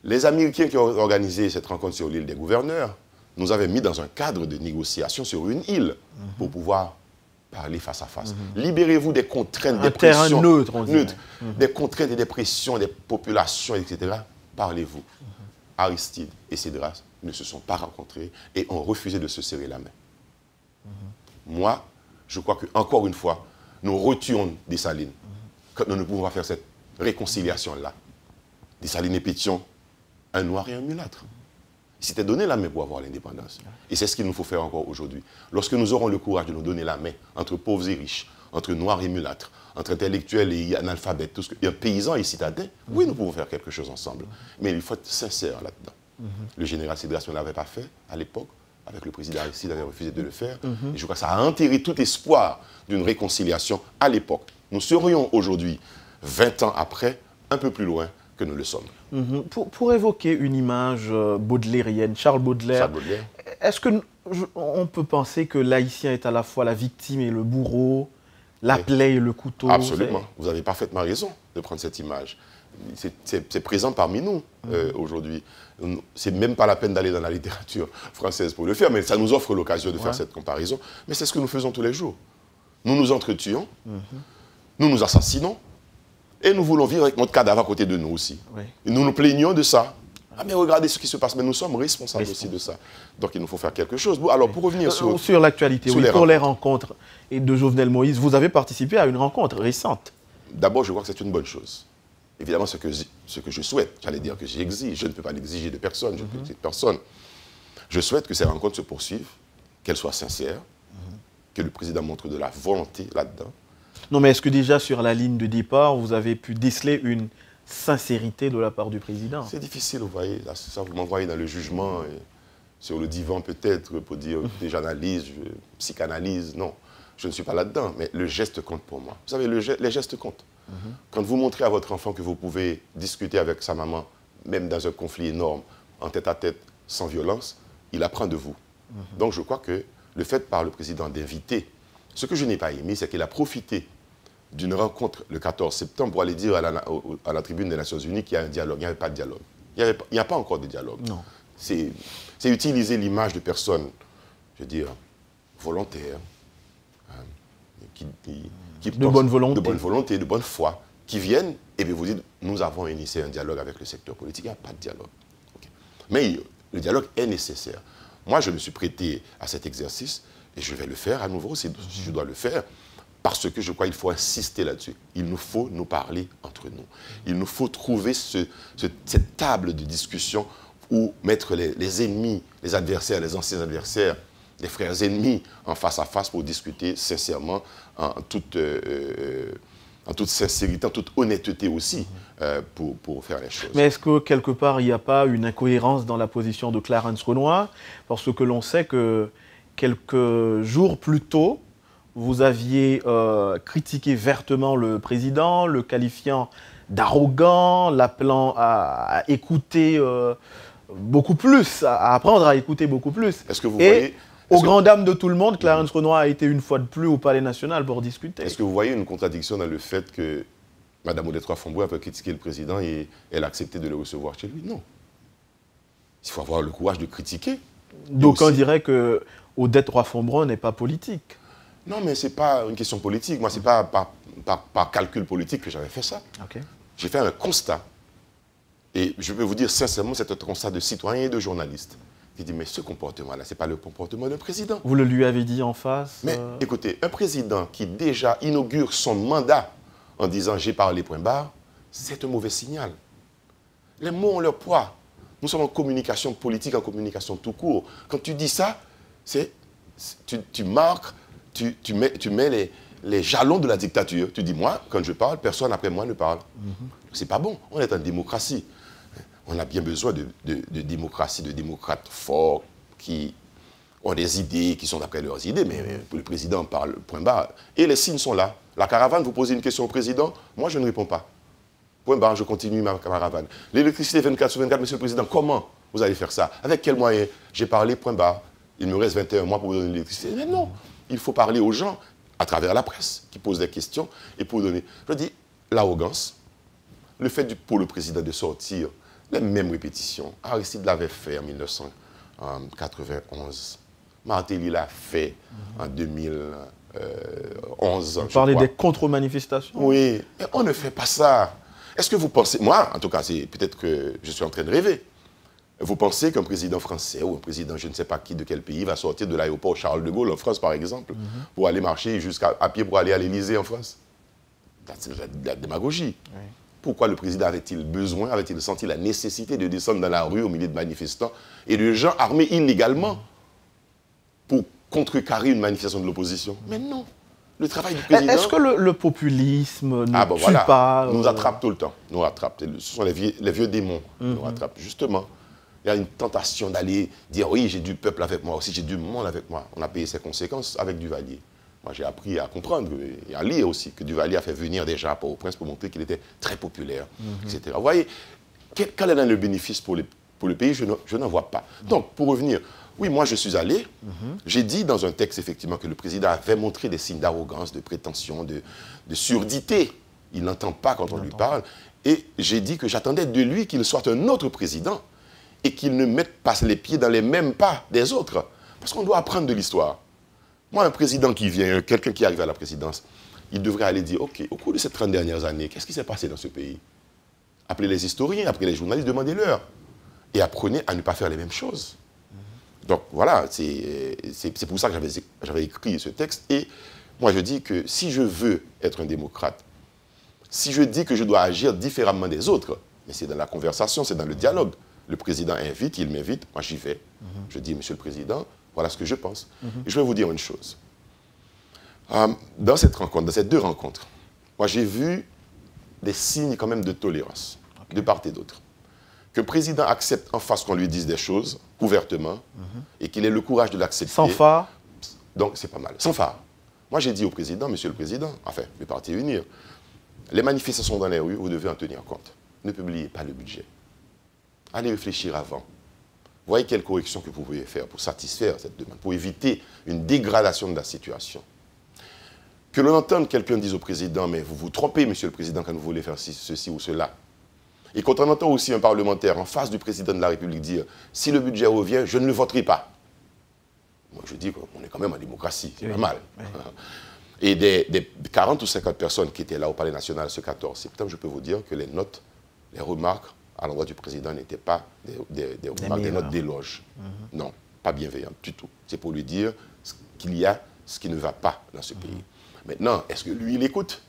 Les Américains qui ont organisé cette rencontre sur l'île des gouverneurs nous avaient mis dans un cadre de négociation sur une île pour mhm. pouvoir parler face à face. Mhm. Libérez-vous des contraintes, des pressions. Mhm. Des contraintes et des pressions des populations, etc. Parlez-vous. Aristide et Cédras ne se sont pas rencontrés et ont refusé de se serrer la main. Moi, je crois que encore une fois, nous retournons des salines quand nous ne pouvons pas faire cette réconciliation-là. Des salines et Pétion, un noir et un mulâtre. C'était donné la main pour avoir l'indépendance. Et c'est ce qu'il nous faut faire encore aujourd'hui. Lorsque nous aurons le courage de nous donner la main entre pauvres et riches, entre noirs et mulâtres, entre intellectuels et analphabètes, tout paysans et citadins, oui, nous pouvons faire quelque chose ensemble. Mais il faut être sincère là-dedans. Mm-hmm. Le général Sidras ne l'avait pas fait à l'époque avec le président il avait refusé de le faire. Mhm. je crois que ça a enterré tout espoir d'une réconciliation à l'époque. Nous serions aujourd'hui, 20 ans après, un peu plus loin que nous le sommes. Mhm. pour, évoquer une image euh, baudelairienne, Charles Baudelaire, Charles Baudelaire. est-ce qu'on peut penser que l'haïtien est à la fois la victime et le bourreau, la plaie et le couteau Absolument. Vous avez parfaitement raison de prendre cette image c'est présent parmi nous euh, mhm. aujourd'hui. aujourd'hui. C'est même pas la peine d'aller dans la littérature française pour le faire, mais ça nous offre l'occasion de faire cette comparaison. Mais c'est ce que nous faisons tous les jours. Nous nous entretuons, mhm. nous nous assassinons, et nous voulons vivre avec notre cadavre à côté de nous aussi. Et nous nous plaignons de ça. Ah mais regardez ce qui se passe, mais nous sommes responsables aussi de ça. Donc il nous faut faire quelque chose. alors pour revenir euh, sur, sur l'actualité, oui, les pour les rencontres et de Jovenel Moïse, vous avez participé à une rencontre récente. D'abord, je crois que c'est une bonne chose évidemment ce que, ce que je souhaite. J'allais dire que j'exige, je ne peux pas l'exiger de personne, je ne peux mm-hmm. de personne. Je souhaite que ces rencontres se poursuivent, qu'elles soient sincères, mm-hmm. que le président montre de la volonté là-dedans. Non, mais est-ce que déjà sur la ligne de départ, vous avez pu déceler une sincérité de la part du président C'est difficile, vous voyez. ça, vous m'envoyez dans le jugement, sur le divan peut-être, pour dire que mm-hmm. j'analyse, je psychanalyse. Non, je ne suis pas là-dedans, mais le geste compte pour moi. Vous savez, le, les gestes comptent. Mhm. Quand vous montrez à votre enfant que vous pouvez discuter avec sa maman, même dans un conflit énorme, en tête à tête, sans violence, il apprend de vous. Mhm. Donc je crois que le fait par le président d'inviter, ce que je n'ai pas aimé, c'est qu'il a profité d'une rencontre le 14 septembre pour aller dire à la, tribune des Nations Unies qu'il y a un dialogue. Il n'y avait pas de dialogue. Il n'y a pas encore de dialogue. C'est utiliser l'image de personnes, je veux dire, volontaires, hein, qui, de bonne volonté, de bonne volonté, de bonne foi, qui viennent et eh vous dites, nous avons initié un dialogue avec le secteur politique. Il n'y a pas de dialogue. Mais le dialogue est nécessaire. Moi, je me suis prêté à cet exercice et je vais le faire à nouveau si je dois le faire. Parce que je crois qu'il faut insister là-dessus. Il nous faut nous parler entre nous. Il nous faut trouver cette table de discussion où mettre les, ennemis, les adversaires, les anciens adversaires, les frères ennemis en face à face pour discuter sincèrement en toute, euh, euh, toute sincérité, en toute honnêteté aussi, mhm. euh, pour, pour, faire les choses. Mais est-ce que quelque part, il n'y a pas une incohérence dans la position de Clarence Renoir Parce que l'on sait que quelques jours plus tôt, vous aviez critiqué vertement le président, le qualifiant d'arrogant, l'appelant à, écouter beaucoup plus, à apprendre à écouter beaucoup plus. Est-ce que vous voyez au grand dam de tout le monde, Clarence Renoir a été une fois de plus au Palais National pour discuter. Est-ce que vous voyez une contradiction dans le fait que Mme Odette a peut critiqué le président et elle a accepté de le recevoir chez lui Non. Il faut avoir le courage de critiquer. D'aucuns diraient dirait que Odette roy n'est pas politique. Non, mais ce n'est pas une question politique. Moi, ce n'est pas par, calcul politique que j'avais fait ça. J'ai fait un constat. Et je peux vous dire sincèrement, c'est un constat de citoyen et de journaliste. Il dit, mais ce comportement-là, ce n'est pas le comportement d'un président. Vous le lui avez dit en face Mais euh, écoutez, un président qui déjà inaugure son mandat en disant j'ai parlé point barre, c'est un mauvais signal. Les mots ont leur poids. Nous sommes en communication politique, en communication tout court. Quand tu dis ça, c'est tu, marques, tu, mets, tu mets les, jalons de la dictature. Tu dis, moi, quand je parle, personne après moi ne parle. Ce mhm. n'est C'est pas bon. On est en démocratie on a bien besoin de, de démocratie, de démocrates forts qui ont des idées, qui sont d'après leurs idées, mais, le président parle, point bas. Et les signes sont là. La caravane, vous posez une question au président, moi je ne réponds pas. Point barre, je continue ma caravane. L'électricité 24 sur 24, monsieur le président, comment vous allez faire ça Avec quels moyens J'ai parlé, point barre. Il me reste 21 mois pour vous donner l'électricité. Mais non, il faut parler aux gens à travers la presse qui posent des questions et pour donner. Je dis, l'arrogance, le fait pour le président de sortir les mêmes répétitions. Aristide l'avait fait en 1991. Martelly l'a fait en 2011. Vous parlez des contre-manifestations Oui, mais on ne fait pas ça. Est-ce que vous pensez, moi, en tout cas, c'est peut-être que je suis en train de rêver, vous pensez qu'un président français ou un président, je ne sais pas qui, de quel pays, va sortir de l'aéroport Charles de Gaulle en France, par exemple, mhm. pour aller marcher jusqu'à à pied pour aller à l'Elysée en France C'est de la, démagogie pourquoi le président avait-il besoin, avait-il senti la nécessité de descendre dans la rue au milieu de manifestants et de gens armés illégalement pour contrecarrer une manifestation de l'opposition Mais non le travail du président... Est-ce que le, populisme ne ah voilà. Nous euh, attrape tout le temps. Nous attrape. Ce sont les vieux, démons qui nous mhm. attrapent. Justement, il y a une tentation d'aller dire « Oui, j'ai du peuple avec moi aussi, j'ai du monde avec moi. » On a payé ses conséquences avec Duvalier. Moi, j'ai appris à comprendre et à lire aussi que Duvalier a fait venir des à au prince pour montrer qu'il était très populaire, mhm. etc. Vous voyez, quel, est le bénéfice pour, le pays Je n'en vois pas. Mhm. Donc, pour revenir, oui, moi, je suis allé. Mhm. J'ai dit dans un texte, effectivement, que le président avait montré des signes d'arrogance, de prétention, de, surdité. Il n'entend pas quand on lui parle. Et j'ai dit que j'attendais de lui qu'il soit un autre président et qu'il ne mette pas les pieds dans les mêmes pas des autres. Parce qu'on doit apprendre de l'histoire. Moi, un président qui vient, euh, quelqu'un qui arrive à la présidence, il devrait aller dire, OK, au cours de ces 30 dernières années, qu'est-ce qui s'est passé dans ce pays Appelez les historiens, appelez les journalistes, demandez-leur. Et apprenez à ne pas faire les mêmes choses. Donc voilà, c'est euh, pour ça que j'avais écrit ce texte. Et moi, je dis que si je veux être un démocrate, si je dis que je dois agir différemment des autres, mais c'est dans la conversation, c'est dans le dialogue. Le président invite, il m'invite, moi j'y vais. Mhm. Je dis, monsieur le président, voilà ce que je pense. je vais vous dire une chose. Euh, dans cette rencontre, dans ces deux rencontres, moi j'ai vu des signes quand même de tolérance, de part et d'autre. Que le président accepte en face qu'on lui dise des choses, ouvertement, mhm. et qu'il ait le courage de l'accepter. Sans phare Donc c'est pas mal. Sans phare. Moi j'ai dit au président, monsieur le président, enfin, le parti unir, les manifestations dans les rues, vous devez en tenir compte. Ne publiez pas le budget. Allez réfléchir avant voyez quelles corrections que vous pouvez faire pour satisfaire cette demande, pour éviter une dégradation de la situation. Que l'on entende quelqu'un dire au président, mais vous vous trompez, monsieur le président, quand vous voulez faire ceci ou cela. Et quand on entend aussi un parlementaire en face du président de la République dire, si le budget revient, je ne le voterai pas. Moi, je dis qu'on est quand même en démocratie, c'est pas mal. Et des, des, 40 ou 50 personnes qui étaient là au Palais national ce 14 septembre, je peux vous dire que les notes, les remarques à l'endroit du président n'étaient pas des, notes d'éloge. Mhm. Non, pas bienveillantes du tout. C'est pour lui dire qu'il y a ce qui ne va pas dans ce mhm. pays. Maintenant, est-ce que lui, il écoute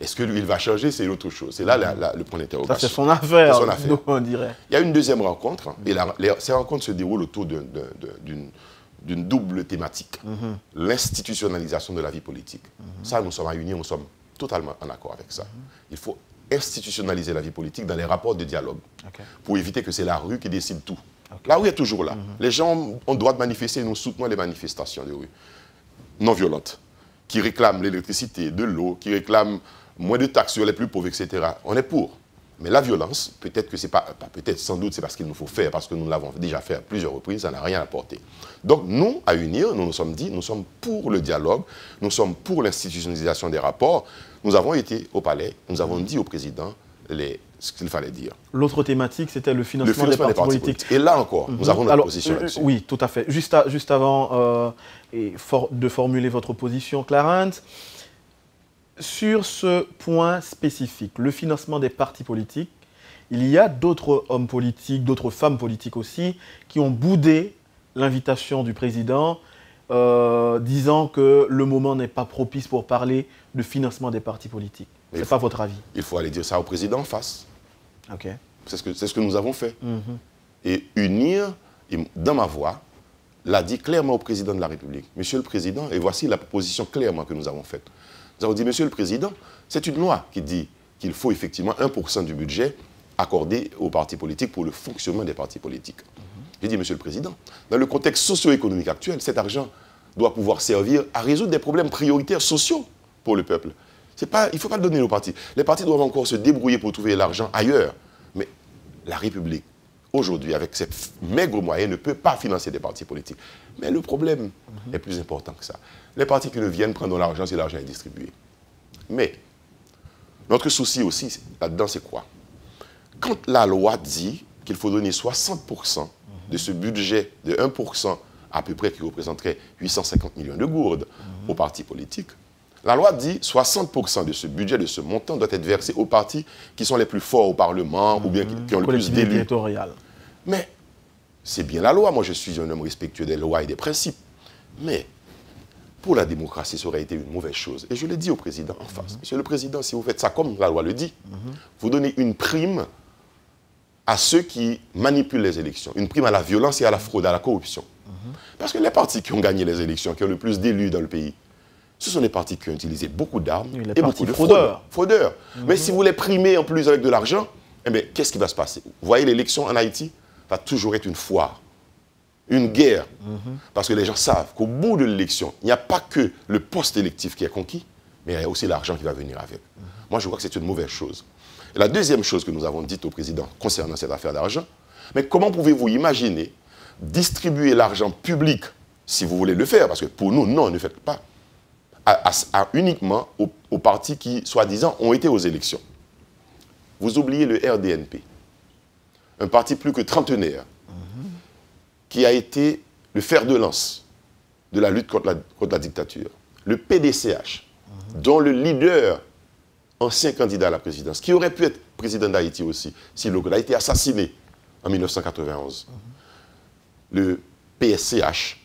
Est-ce que lui, il va changer C'est une autre chose. C'est là le point d'interrogation. C'est son affaire, son affaire. on dirait. Il y a une deuxième rencontre. Hein, et la, mhm. ces rencontres se déroulent autour d'une d'une double thématique. L'institutionnalisation de la vie politique. Ça, nous sommes réunis, nous sommes totalement en accord avec ça. Il faut institutionnaliser la vie politique dans les rapports de dialogue pour éviter que c'est la rue qui décide tout. La rue est toujours là. Mhm. Les gens ont le droit de manifester nous soutenons les manifestations de rue non violentes qui réclament l'électricité, de l'eau, qui réclament moins de taxes sur les plus pauvres, etc. On est pour. Mais la violence, peut-être que c'est pas, peut-être, sans doute, c'est parce qu'il nous faut faire, parce que nous l'avons déjà fait à plusieurs reprises, ça n'a rien apporté. Donc nous, à UNIR, nous nous sommes dit, nous sommes pour le dialogue, nous sommes pour l'institutionnalisation des rapports. Nous avons été au palais, nous avons dit au président ce qu'il fallait dire. L'autre thématique, c'était le, financement, des, partis, politiques. Et là encore, nous mhm. avons notre Alors, position euh, Oui, tout à fait. Juste, avant euh, de formuler votre position, Clarence, sur ce point spécifique, le financement des partis politiques, il y a d'autres hommes politiques, d'autres femmes politiques aussi, qui ont boudé l'invitation du président, euh, disant que le moment n'est pas propice pour parler de financement des partis politiques. Ce n'est pas votre avis Il faut aller dire ça au président en face. Ok. C'est ce, ce, que nous avons fait. Mhm. Et unir, dans ma voix, l'a dit clairement au président de la République. Monsieur le président, et voici la proposition clairement que nous avons faite. Nous avons dit, Monsieur le Président, c'est une loi qui dit qu'il faut effectivement 1% du budget accordé aux partis politiques pour le fonctionnement des partis politiques. J'ai dit, Monsieur le Président, dans le contexte socio-économique actuel, cet argent doit pouvoir servir à résoudre des problèmes prioritaires sociaux pour le peuple. Pas, il ne faut pas le donner aux partis. Les partis doivent encore se débrouiller pour trouver l'argent ailleurs. Mais la République, aujourd'hui, avec ses maigres moyens, ne peut pas financer des partis politiques. Mais le problème est plus important que ça. Les partis qui ne viennent prendre l'argent si l'argent est distribué. Mais notre souci aussi là-dedans, c'est quoi Quand la loi dit qu'il faut donner 60% de ce budget de 1% à peu près qui représenterait 850 millions de gourdes aux partis politiques, la loi dit 60% de ce budget, de ce montant, doit être versé aux partis qui sont les plus forts au Parlement ou bien qui, ont le plus d'élus. Mais c'est bien la loi. Moi, je suis un homme respectueux des lois et des principes. Mais pour la démocratie, ça aurait été une mauvaise chose. Et je l'ai dit au président en face. Mhm. Monsieur le président, si vous faites ça comme la loi le dit, mhm. vous donnez une prime à ceux qui manipulent les élections, une prime à la violence et à la fraude, à la corruption. Mhm. Parce que les partis qui ont gagné les élections, qui ont le plus d'élus dans le pays, ce sont les partis qui ont utilisé beaucoup d'armes et, beaucoup de fraudeurs. Mais si vous les primez en plus avec de l'argent, eh qu'est-ce qui va se passer Vous voyez, l'élection en Haïti va toujours être une foire une guerre. Parce que les gens savent qu'au bout de l'élection, il n'y a pas que le poste électif qui est conquis, mais il y a aussi l'argent qui va venir avec. Moi, je crois que c'est une mauvaise chose. la deuxième chose que nous avons dite au président concernant cette affaire d'argent, mais comment pouvez-vous imaginer distribuer l'argent public, si vous voulez le faire, parce que pour nous, non, ne faites pas, uniquement aux, aux partis qui, soi-disant, ont été aux élections. Vous oubliez le RDNP, un parti plus que trentenaire, qui a été le fer de lance de la lutte contre la, dictature, le PDCH, mhm. dont le leader, ancien candidat à la présidence, qui aurait pu être président d'Haïti aussi, si Logan a été assassiné en 1991. Mhm. Le PSCH,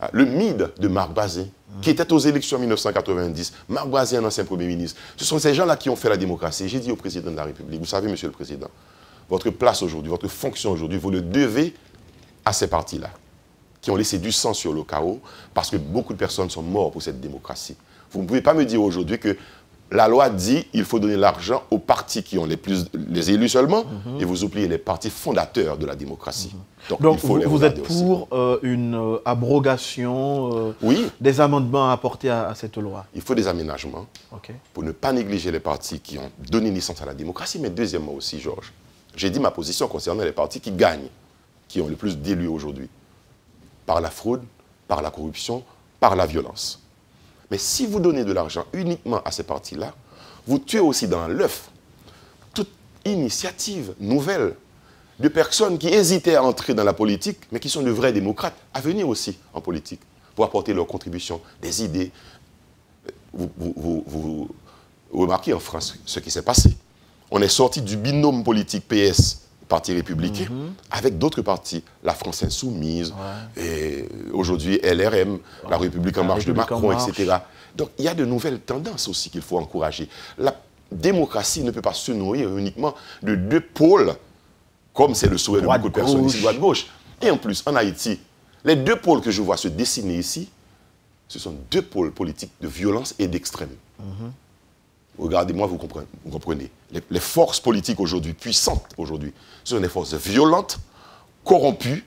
ah, le MID de Marc Bazin, mhm. qui était aux élections en 1990, Marc Bazin, un ancien Premier ministre. Ce sont ces gens-là qui ont fait la démocratie. J'ai dit au président de la République, vous savez, monsieur le président, votre place aujourd'hui, votre fonction aujourd'hui, vous le devez à ces partis-là, qui ont laissé du sang sur le chaos, parce que beaucoup de personnes sont mortes pour cette démocratie. Vous ne pouvez pas me dire aujourd'hui que la loi dit qu'il faut donner l'argent aux partis qui ont les, plus, les élus seulement, mhm. et vous oubliez les partis fondateurs de la démocratie. Mhm. Donc, vous, êtes pour euh, une euh, abrogation euh, des amendements apportés à, à, cette loi Il faut des aménagements pour ne pas négliger les partis qui ont donné naissance à la démocratie, mais deuxièmement aussi, Georges, j'ai dit ma position concernant les partis qui gagnent qui ont le plus d'élus aujourd'hui. Par la fraude, par la corruption, par la violence. Mais si vous donnez de l'argent uniquement à ces partis-là, vous tuez aussi dans l'œuf toute initiative nouvelle de personnes qui hésitaient à entrer dans la politique, mais qui sont de vrais démocrates, à venir aussi en politique, pour apporter leur contribution, des idées. vous remarquez en France ce qui s'est passé. On est sorti du binôme politique PS parti républicain, mhm. avec d'autres partis, la France Insoumise, et euh, aujourd'hui LRM, la République en marche de Macron, etc. Donc il y a de nouvelles tendances aussi qu'il faut encourager. La démocratie ne peut pas se nourrir uniquement de deux pôles, comme c'est le souhait de beaucoup de personnes ici, droite-gauche. Et en plus, en Haïti, les deux pôles que je vois se dessiner ici, ce sont deux pôles politiques de violence et d'extrême. Mhm. Regardez-moi, vous comprenez. Les, forces politiques aujourd'hui, puissantes aujourd'hui, ce sont des forces violentes, corrompues,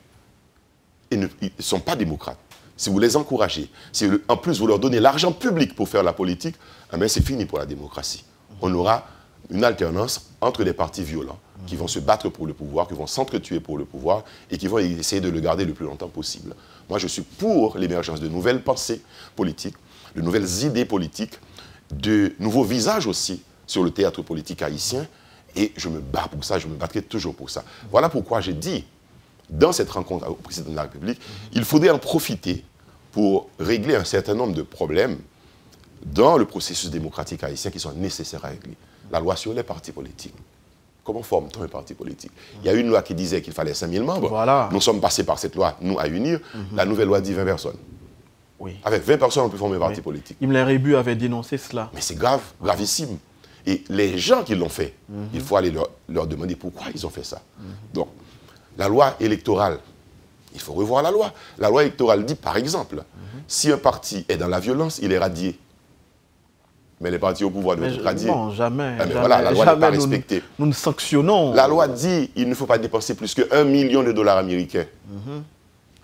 et ne sont pas démocrates. Si vous les encouragez, si en plus vous leur donnez l'argent public pour faire la politique, eh c'est fini pour la démocratie. On aura une alternance entre des partis violents qui vont se battre pour le pouvoir, qui vont s'entretuer pour le pouvoir et qui vont essayer de le garder le plus longtemps possible. Moi, je suis pour l'émergence de nouvelles pensées politiques, de nouvelles idées politiques, de nouveaux visages aussi sur le théâtre politique haïtien. Et je me bats pour ça, je me battrai toujours pour ça. Voilà pourquoi j'ai dit, dans cette rencontre au président de la République, il faudrait en profiter pour régler un certain nombre de problèmes dans le processus démocratique haïtien qui sont nécessaires à régler. La loi sur les partis politiques. Comment forme-t-on un parti politique Il y a une loi qui disait qu'il fallait 5000 membres. Nous sommes passés par cette loi, nous, à unir. Mhm. La nouvelle loi dit 20 personnes. Avec 20 personnes, on peut former un parti politique. l'a Rébu avait dénoncé cela. Mais c'est grave, gravissime. Et les gens qui l'ont fait, mhm. il faut aller leur, demander pourquoi ils ont fait ça. Donc, la loi électorale, il faut revoir la loi. La loi électorale dit, par exemple, mhm. si un parti est dans la violence, il est radié. Mais les partis au pouvoir doivent être radiés. jamais. jamais ah, la loi n'est pas respectée. Nous, ne sanctionnons. La loi dit il ne faut pas dépenser plus que 1 million de dollars américains. Mhm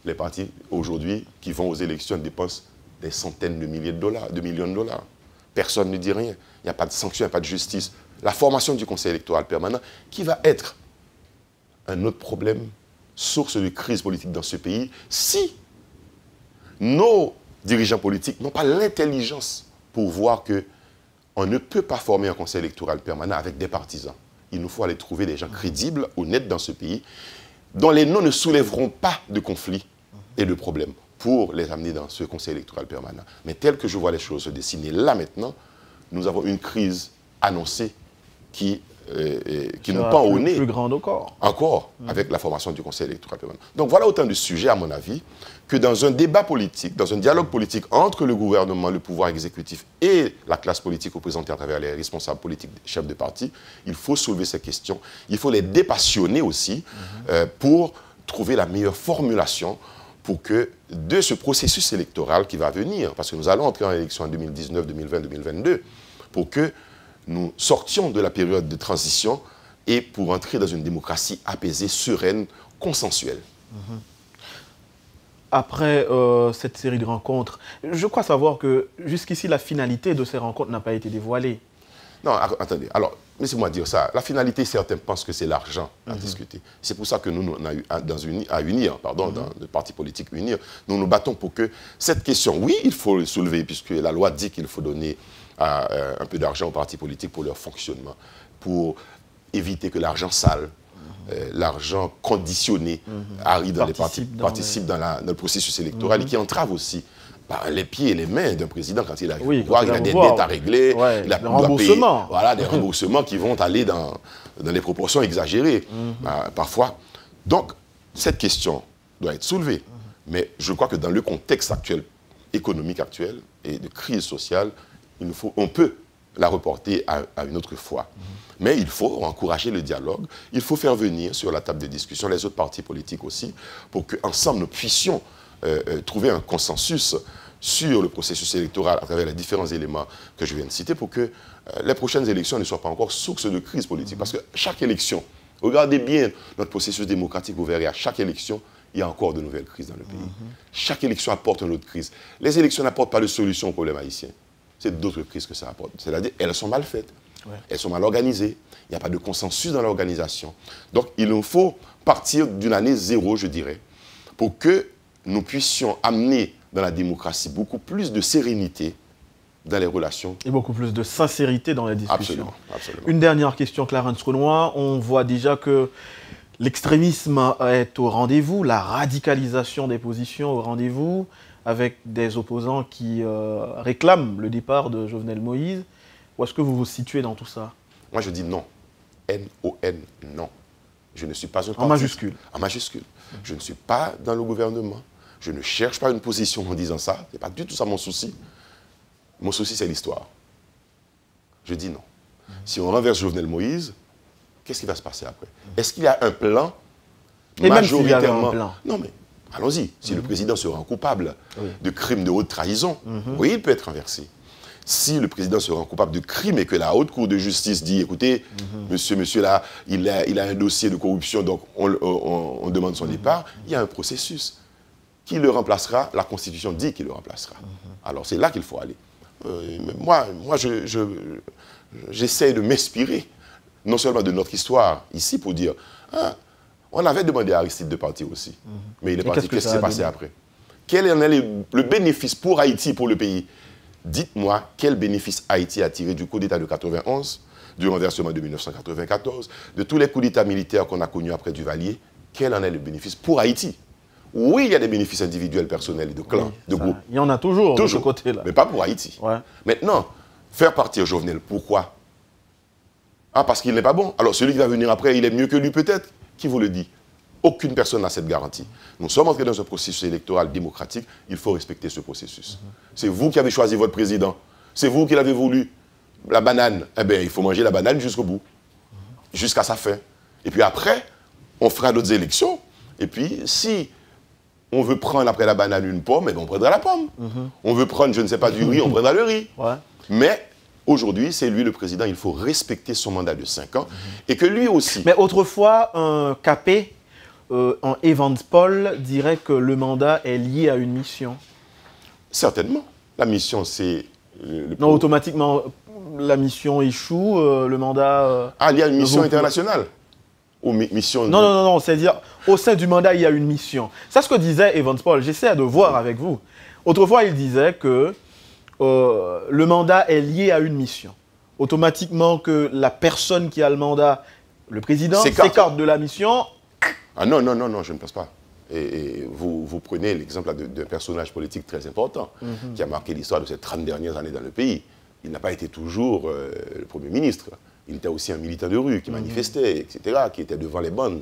les partis aujourd'hui qui vont aux élections dépensent des centaines de milliers de dollars, de millions de dollars. Personne ne dit rien. Il n'y a pas de sanction, il n'y a pas de justice. La formation du Conseil électoral permanent, qui va être un autre problème, source de crise politique dans ce pays, si nos dirigeants politiques n'ont pas l'intelligence pour voir que on ne peut pas former un conseil électoral permanent avec des partisans. Il nous faut aller trouver des gens crédibles, honnêtes dans ce pays, dont les noms ne soulèveront pas de conflits. – Et le problème pour les amener dans ce conseil électoral permanent. Mais tel que je vois les choses se dessiner là maintenant, nous avons une crise annoncée qui, euh, qui nous pend au nez. Plus grande encore. Encore, mm. avec la formation du conseil électoral permanent. Donc voilà autant de sujets, à mon avis, que dans un débat politique, dans un dialogue politique entre le gouvernement, le pouvoir exécutif et la classe politique représentée à travers les responsables politiques, chefs de parti, il faut soulever ces questions. Il faut les dépassionner aussi mm-hmm. euh, pour trouver la meilleure formulation pour que de ce processus électoral qui va venir, parce que nous allons entrer en élection en 2019, 2020, 2022, pour que nous sortions de la période de transition et pour entrer dans une démocratie apaisée, sereine, consensuelle. Mhm. Après euh, cette série de rencontres, je crois savoir que jusqu'ici, la finalité de ces rencontres n'a pas été dévoilée. Non, attendez. Alors, laissez-moi dire ça. La finalité, certains pensent que c'est l'argent à mhm. discuter. C'est pour ça que nous, à, dans unir, pardon, mhm. dans le parti politique unir, nous nous battons pour que cette question, oui, il faut le soulever, puisque la loi dit qu'il faut donner euh, un peu d'argent aux partis politiques pour leur fonctionnement, pour éviter que l'argent sale, mhm. euh, l'argent conditionné arrive dans les partis, participe dans, le processus électoral et qui entrave aussi bah, les pieds et les mains d'un président quand il arrive a des dettes à régler, il a des remboursements. Payer, voilà, des remboursements qui vont aller dans, dans les proportions exagérées, mhm. bah, parfois. Donc, cette question doit être soulevée. Mhm. Mais je crois que dans le contexte actuel, économique actuel, et de crise sociale, il nous faut, on peut la reporter à, une autre fois. Mhm. Mais il faut encourager le dialogue, il faut faire venir sur la table de discussion les autres partis politiques aussi, pour qu'ensemble nous puissions euh, euh, trouver un consensus sur le processus électoral à travers les différents éléments que je viens de citer pour que euh, les prochaines élections ne soient pas encore source de crise politique. Parce que chaque élection, regardez bien notre processus démocratique, vous verrez à chaque élection, il y a encore de nouvelles crises dans le pays. Chaque élection apporte une autre crise. Les élections n'apportent pas de solution au problème haïtien. C'est d'autres crises que ça apporte. C'est-à-dire elles sont mal faites, elles sont mal organisées, il n'y a pas de consensus dans l'organisation. Donc il nous faut partir d'une année zéro, je dirais, pour que nous puissions amener dans la démocratie beaucoup plus de sérénité dans les relations. Et beaucoup plus de sincérité dans la discussions. Absolument. Une dernière question, Clarence Renoir. On voit déjà que l'extrémisme est au rendez-vous, la radicalisation des positions au rendez-vous, avec des opposants qui euh, réclament le départ de Jovenel Moïse. Où est-ce que vous vous situez dans tout ça Moi, je dis non. N-O-N, non. Je ne suis pas En majuscule. En majuscule. Je ne suis pas dans le gouvernement. Je ne cherche pas une position en disant ça. Ce n'est pas du tout ça mon souci. Mon souci, c'est l'histoire. Je dis non. Si on renverse Jovenel Moïse, qu'est-ce qui va se passer après Est-ce qu'il y a un plan Et majoritairement y un plan. Non, mais allons-y. Si le mhm. président se rend coupable de crimes de haute trahison, mhm. oui, il peut être renversé. Si le président se rend coupable de crimes et que la haute cour de justice dit, écoutez, mhm. monsieur, monsieur, là, il a, a un dossier de corruption, donc on demande son départ, il y a un processus qui le remplacera La Constitution dit qu'il le remplacera. Mhm. Alors c'est là qu'il faut aller. Euh, moi, moi j'essaie de m'inspirer, non seulement de notre histoire ici, pour dire, hein, on avait demandé à Aristide de partir aussi, mhm. mais il est parti. Qu'est-ce qui s'est passé après Quel en est le bénéfice pour Haïti, pour le pays Dites-moi, quel bénéfice Haïti a tiré du coup d'État de 91, du renversement de 1994, de tous les coups d'État militaires qu'on a connus après Duvalier Quel en est le bénéfice pour Haïti oui, il y a des bénéfices individuels, personnels et de clan, de groupe. Il y en a toujours, de ce côté. Là. Mais pas pour Haïti. Maintenant, faire partir Jovenel, pourquoi Ah, parce qu'il n'est pas bon. Alors celui qui va venir après, il est mieux que lui peut-être Qui vous le dit Aucune personne n'a cette garantie. Nous sommes entrés dans un processus électoral démocratique. Il faut respecter ce processus. Mhm. C'est vous qui avez choisi votre président. C'est vous qui l'avez voulu. La banane, eh bien, il faut manger la banane jusqu'au bout. Mhm. Jusqu'à sa fin. Et puis après, on fera d'autres élections. Et puis, si on veut prendre après la banane une pomme, et eh ben, on prendra la pomme. Mhm. On veut prendre, je ne sais pas, du riz, on prendra le riz. Mais aujourd'hui, c'est lui le président, il faut respecter son mandat de 5 ans, mhm. et que lui aussi... Mais autrefois, un capé, en euh, un Paul, dirait que le mandat est lié à une mission. Certainement. La mission, c'est... non, automatiquement, la mission échoue, euh, le mandat... Euh, ah, lié à une mission internationale non, non, non, c'est-à-dire au sein du mandat, il y a une mission. C'est ce que disait Evans Paul. J'essaie de voir avec vous. Autrefois, il disait que euh, le mandat est lié à une mission. Automatiquement que la personne qui a le mandat, le président, s'écarte de la mission. Ah non, non, non, non, je ne pense pas. Et, vous, prenez l'exemple d'un personnage politique très important mhm. qui a marqué l'histoire de ces 30 dernières années dans le pays. Il n'a pas été toujours euh, le Premier ministre. Il était aussi un militant de rue qui mhm. manifestait, etc., qui était devant les bandes,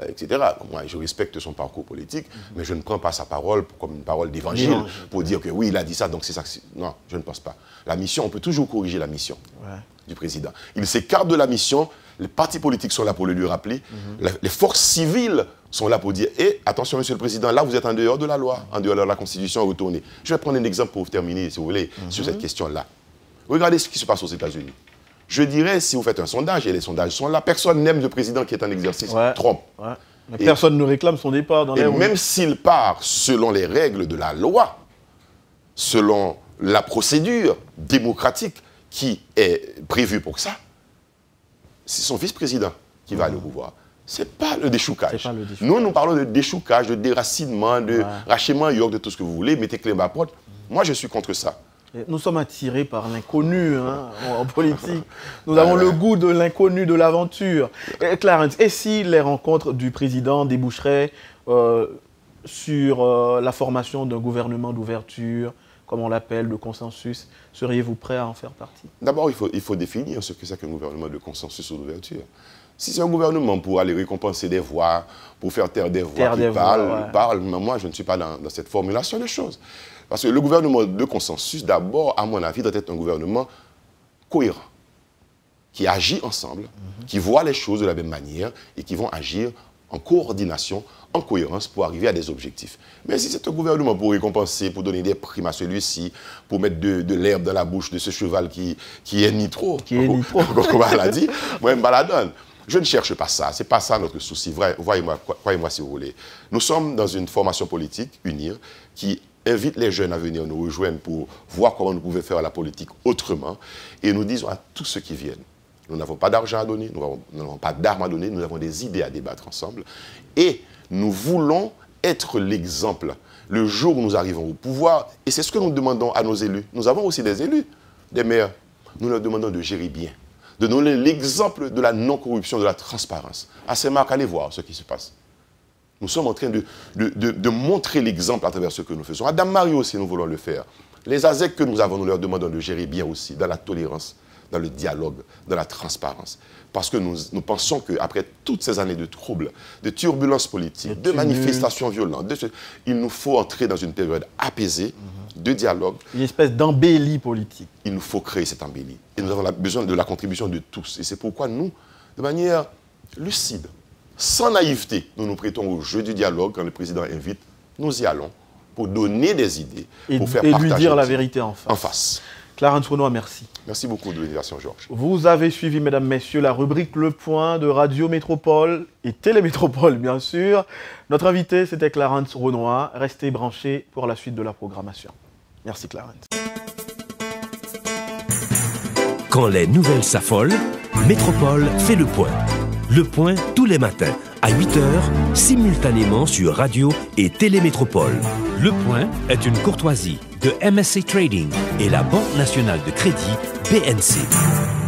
euh, etc. Moi, je respecte son parcours politique, mhm. mais je ne prends pas sa parole comme une parole d'évangile pour dire que oui, il a dit ça, donc c'est ça. Non, je ne pense pas. La mission, on peut toujours corriger la mission du président. Il s'écarte de la mission, les partis politiques sont là pour le lui rappeler, mhm. les forces civiles sont là pour dire et eh, attention, monsieur le président, là, vous êtes en dehors de la loi, en dehors de la Constitution, retournez. Je vais prendre un exemple pour terminer, si vous voulez, sur cette question-là. Regardez ce qui se passe aux États-Unis. Je dirais, si vous faites un sondage, et les sondages sont là, personne n'aime le président qui est en exercice, Trump. personne ne réclame son départ dans Et même s'il part selon les règles de la loi, selon la procédure démocratique qui est prévue pour ça, c'est son vice-président qui va aller au pouvoir. Ce n'est pas le déchoucage. Nous, nous parlons de déchoucage, de déracinement, de ouais. rachement, de tout ce que vous voulez, mettez clé ma porte. Mm. Moi, je suis contre ça. Nous sommes attirés par l'inconnu hein, en politique. Nous avons le goût de l'inconnu, de l'aventure. Clarence, et si les rencontres du président déboucheraient euh, sur euh, la formation d'un gouvernement d'ouverture, comme on l'appelle, de consensus, seriez-vous prêt à en faire partie D'abord, il faut, définir ce que c'est gouvernement de consensus ou d'ouverture. Si c'est un gouvernement pour aller récompenser des voix, pour faire taire des voix, qui parlent, parle, moi je ne suis pas dans cette formulation des choses. Parce que le gouvernement de consensus, d'abord, à mon avis, doit être un gouvernement cohérent, qui agit ensemble, mhm. qui voit les choses de la même manière et qui vont agir en coordination, en cohérence pour arriver à des objectifs. Mais si c'est un gouvernement pour récompenser, pour donner des primes à celui-ci, pour mettre de, l'herbe dans la bouche de ce cheval qui, qui est ni trop, qui est ni comme on l'a dit, [laughs] moi, je Je ne cherche pas ça, c'est pas ça notre souci, croyez-moi si vous voulez. Nous sommes dans une formation politique, UNIR, qui invite les jeunes à venir nous rejoindre pour voir comment nous pouvons faire la politique autrement. Et nous disons à tous ceux qui viennent, nous n'avons pas d'argent à donner, nous n'avons pas d'armes à donner, nous avons des idées à débattre ensemble. Et nous voulons être l'exemple le jour où nous arrivons au pouvoir. Et c'est ce que nous demandons à nos élus. Nous avons aussi des élus, des maires. Nous leur demandons de gérer bien, de donner l'exemple de la non-corruption, de la transparence. À Saint-Marc, allez voir ce qui se passe. Nous sommes en train de, montrer l'exemple à travers ce que nous faisons. Adam Mario aussi, nous voulons le faire. Les Azek que nous avons, nous leur demandons de gérer bien aussi, dans la tolérance, dans le dialogue, dans la transparence. Parce que nous, pensons qu'après toutes ces années de troubles, de turbulences politiques, de manifestations violentes, il nous faut entrer dans une période apaisée, mhm. de dialogue. Une espèce d'embellie politique. Il nous faut créer cette embellie. Et nous avons besoin de la contribution de tous. Et c'est pourquoi nous, de manière lucide, sans naïveté, nous nous prêtons au jeu du dialogue quand le président invite. Nous y allons pour donner des idées, et, pour faire lui dire la vérité en face. Clarence Renoir, merci. Merci beaucoup de l'invitation, Georges. Vous avez suivi, mesdames, messieurs, la rubrique Le Point de Radio Métropole et Télémétropole, bien sûr. Notre invité, c'était Clarence Renoir. Restez branchés pour la suite de la programmation. Merci, Clarence. Quand les nouvelles s'affolent, Métropole fait le point. Le Point tous les matins à 8h, simultanément sur Radio et Télémétropole. Le Point est une courtoisie de MSC Trading et la Banque nationale de crédit BNC.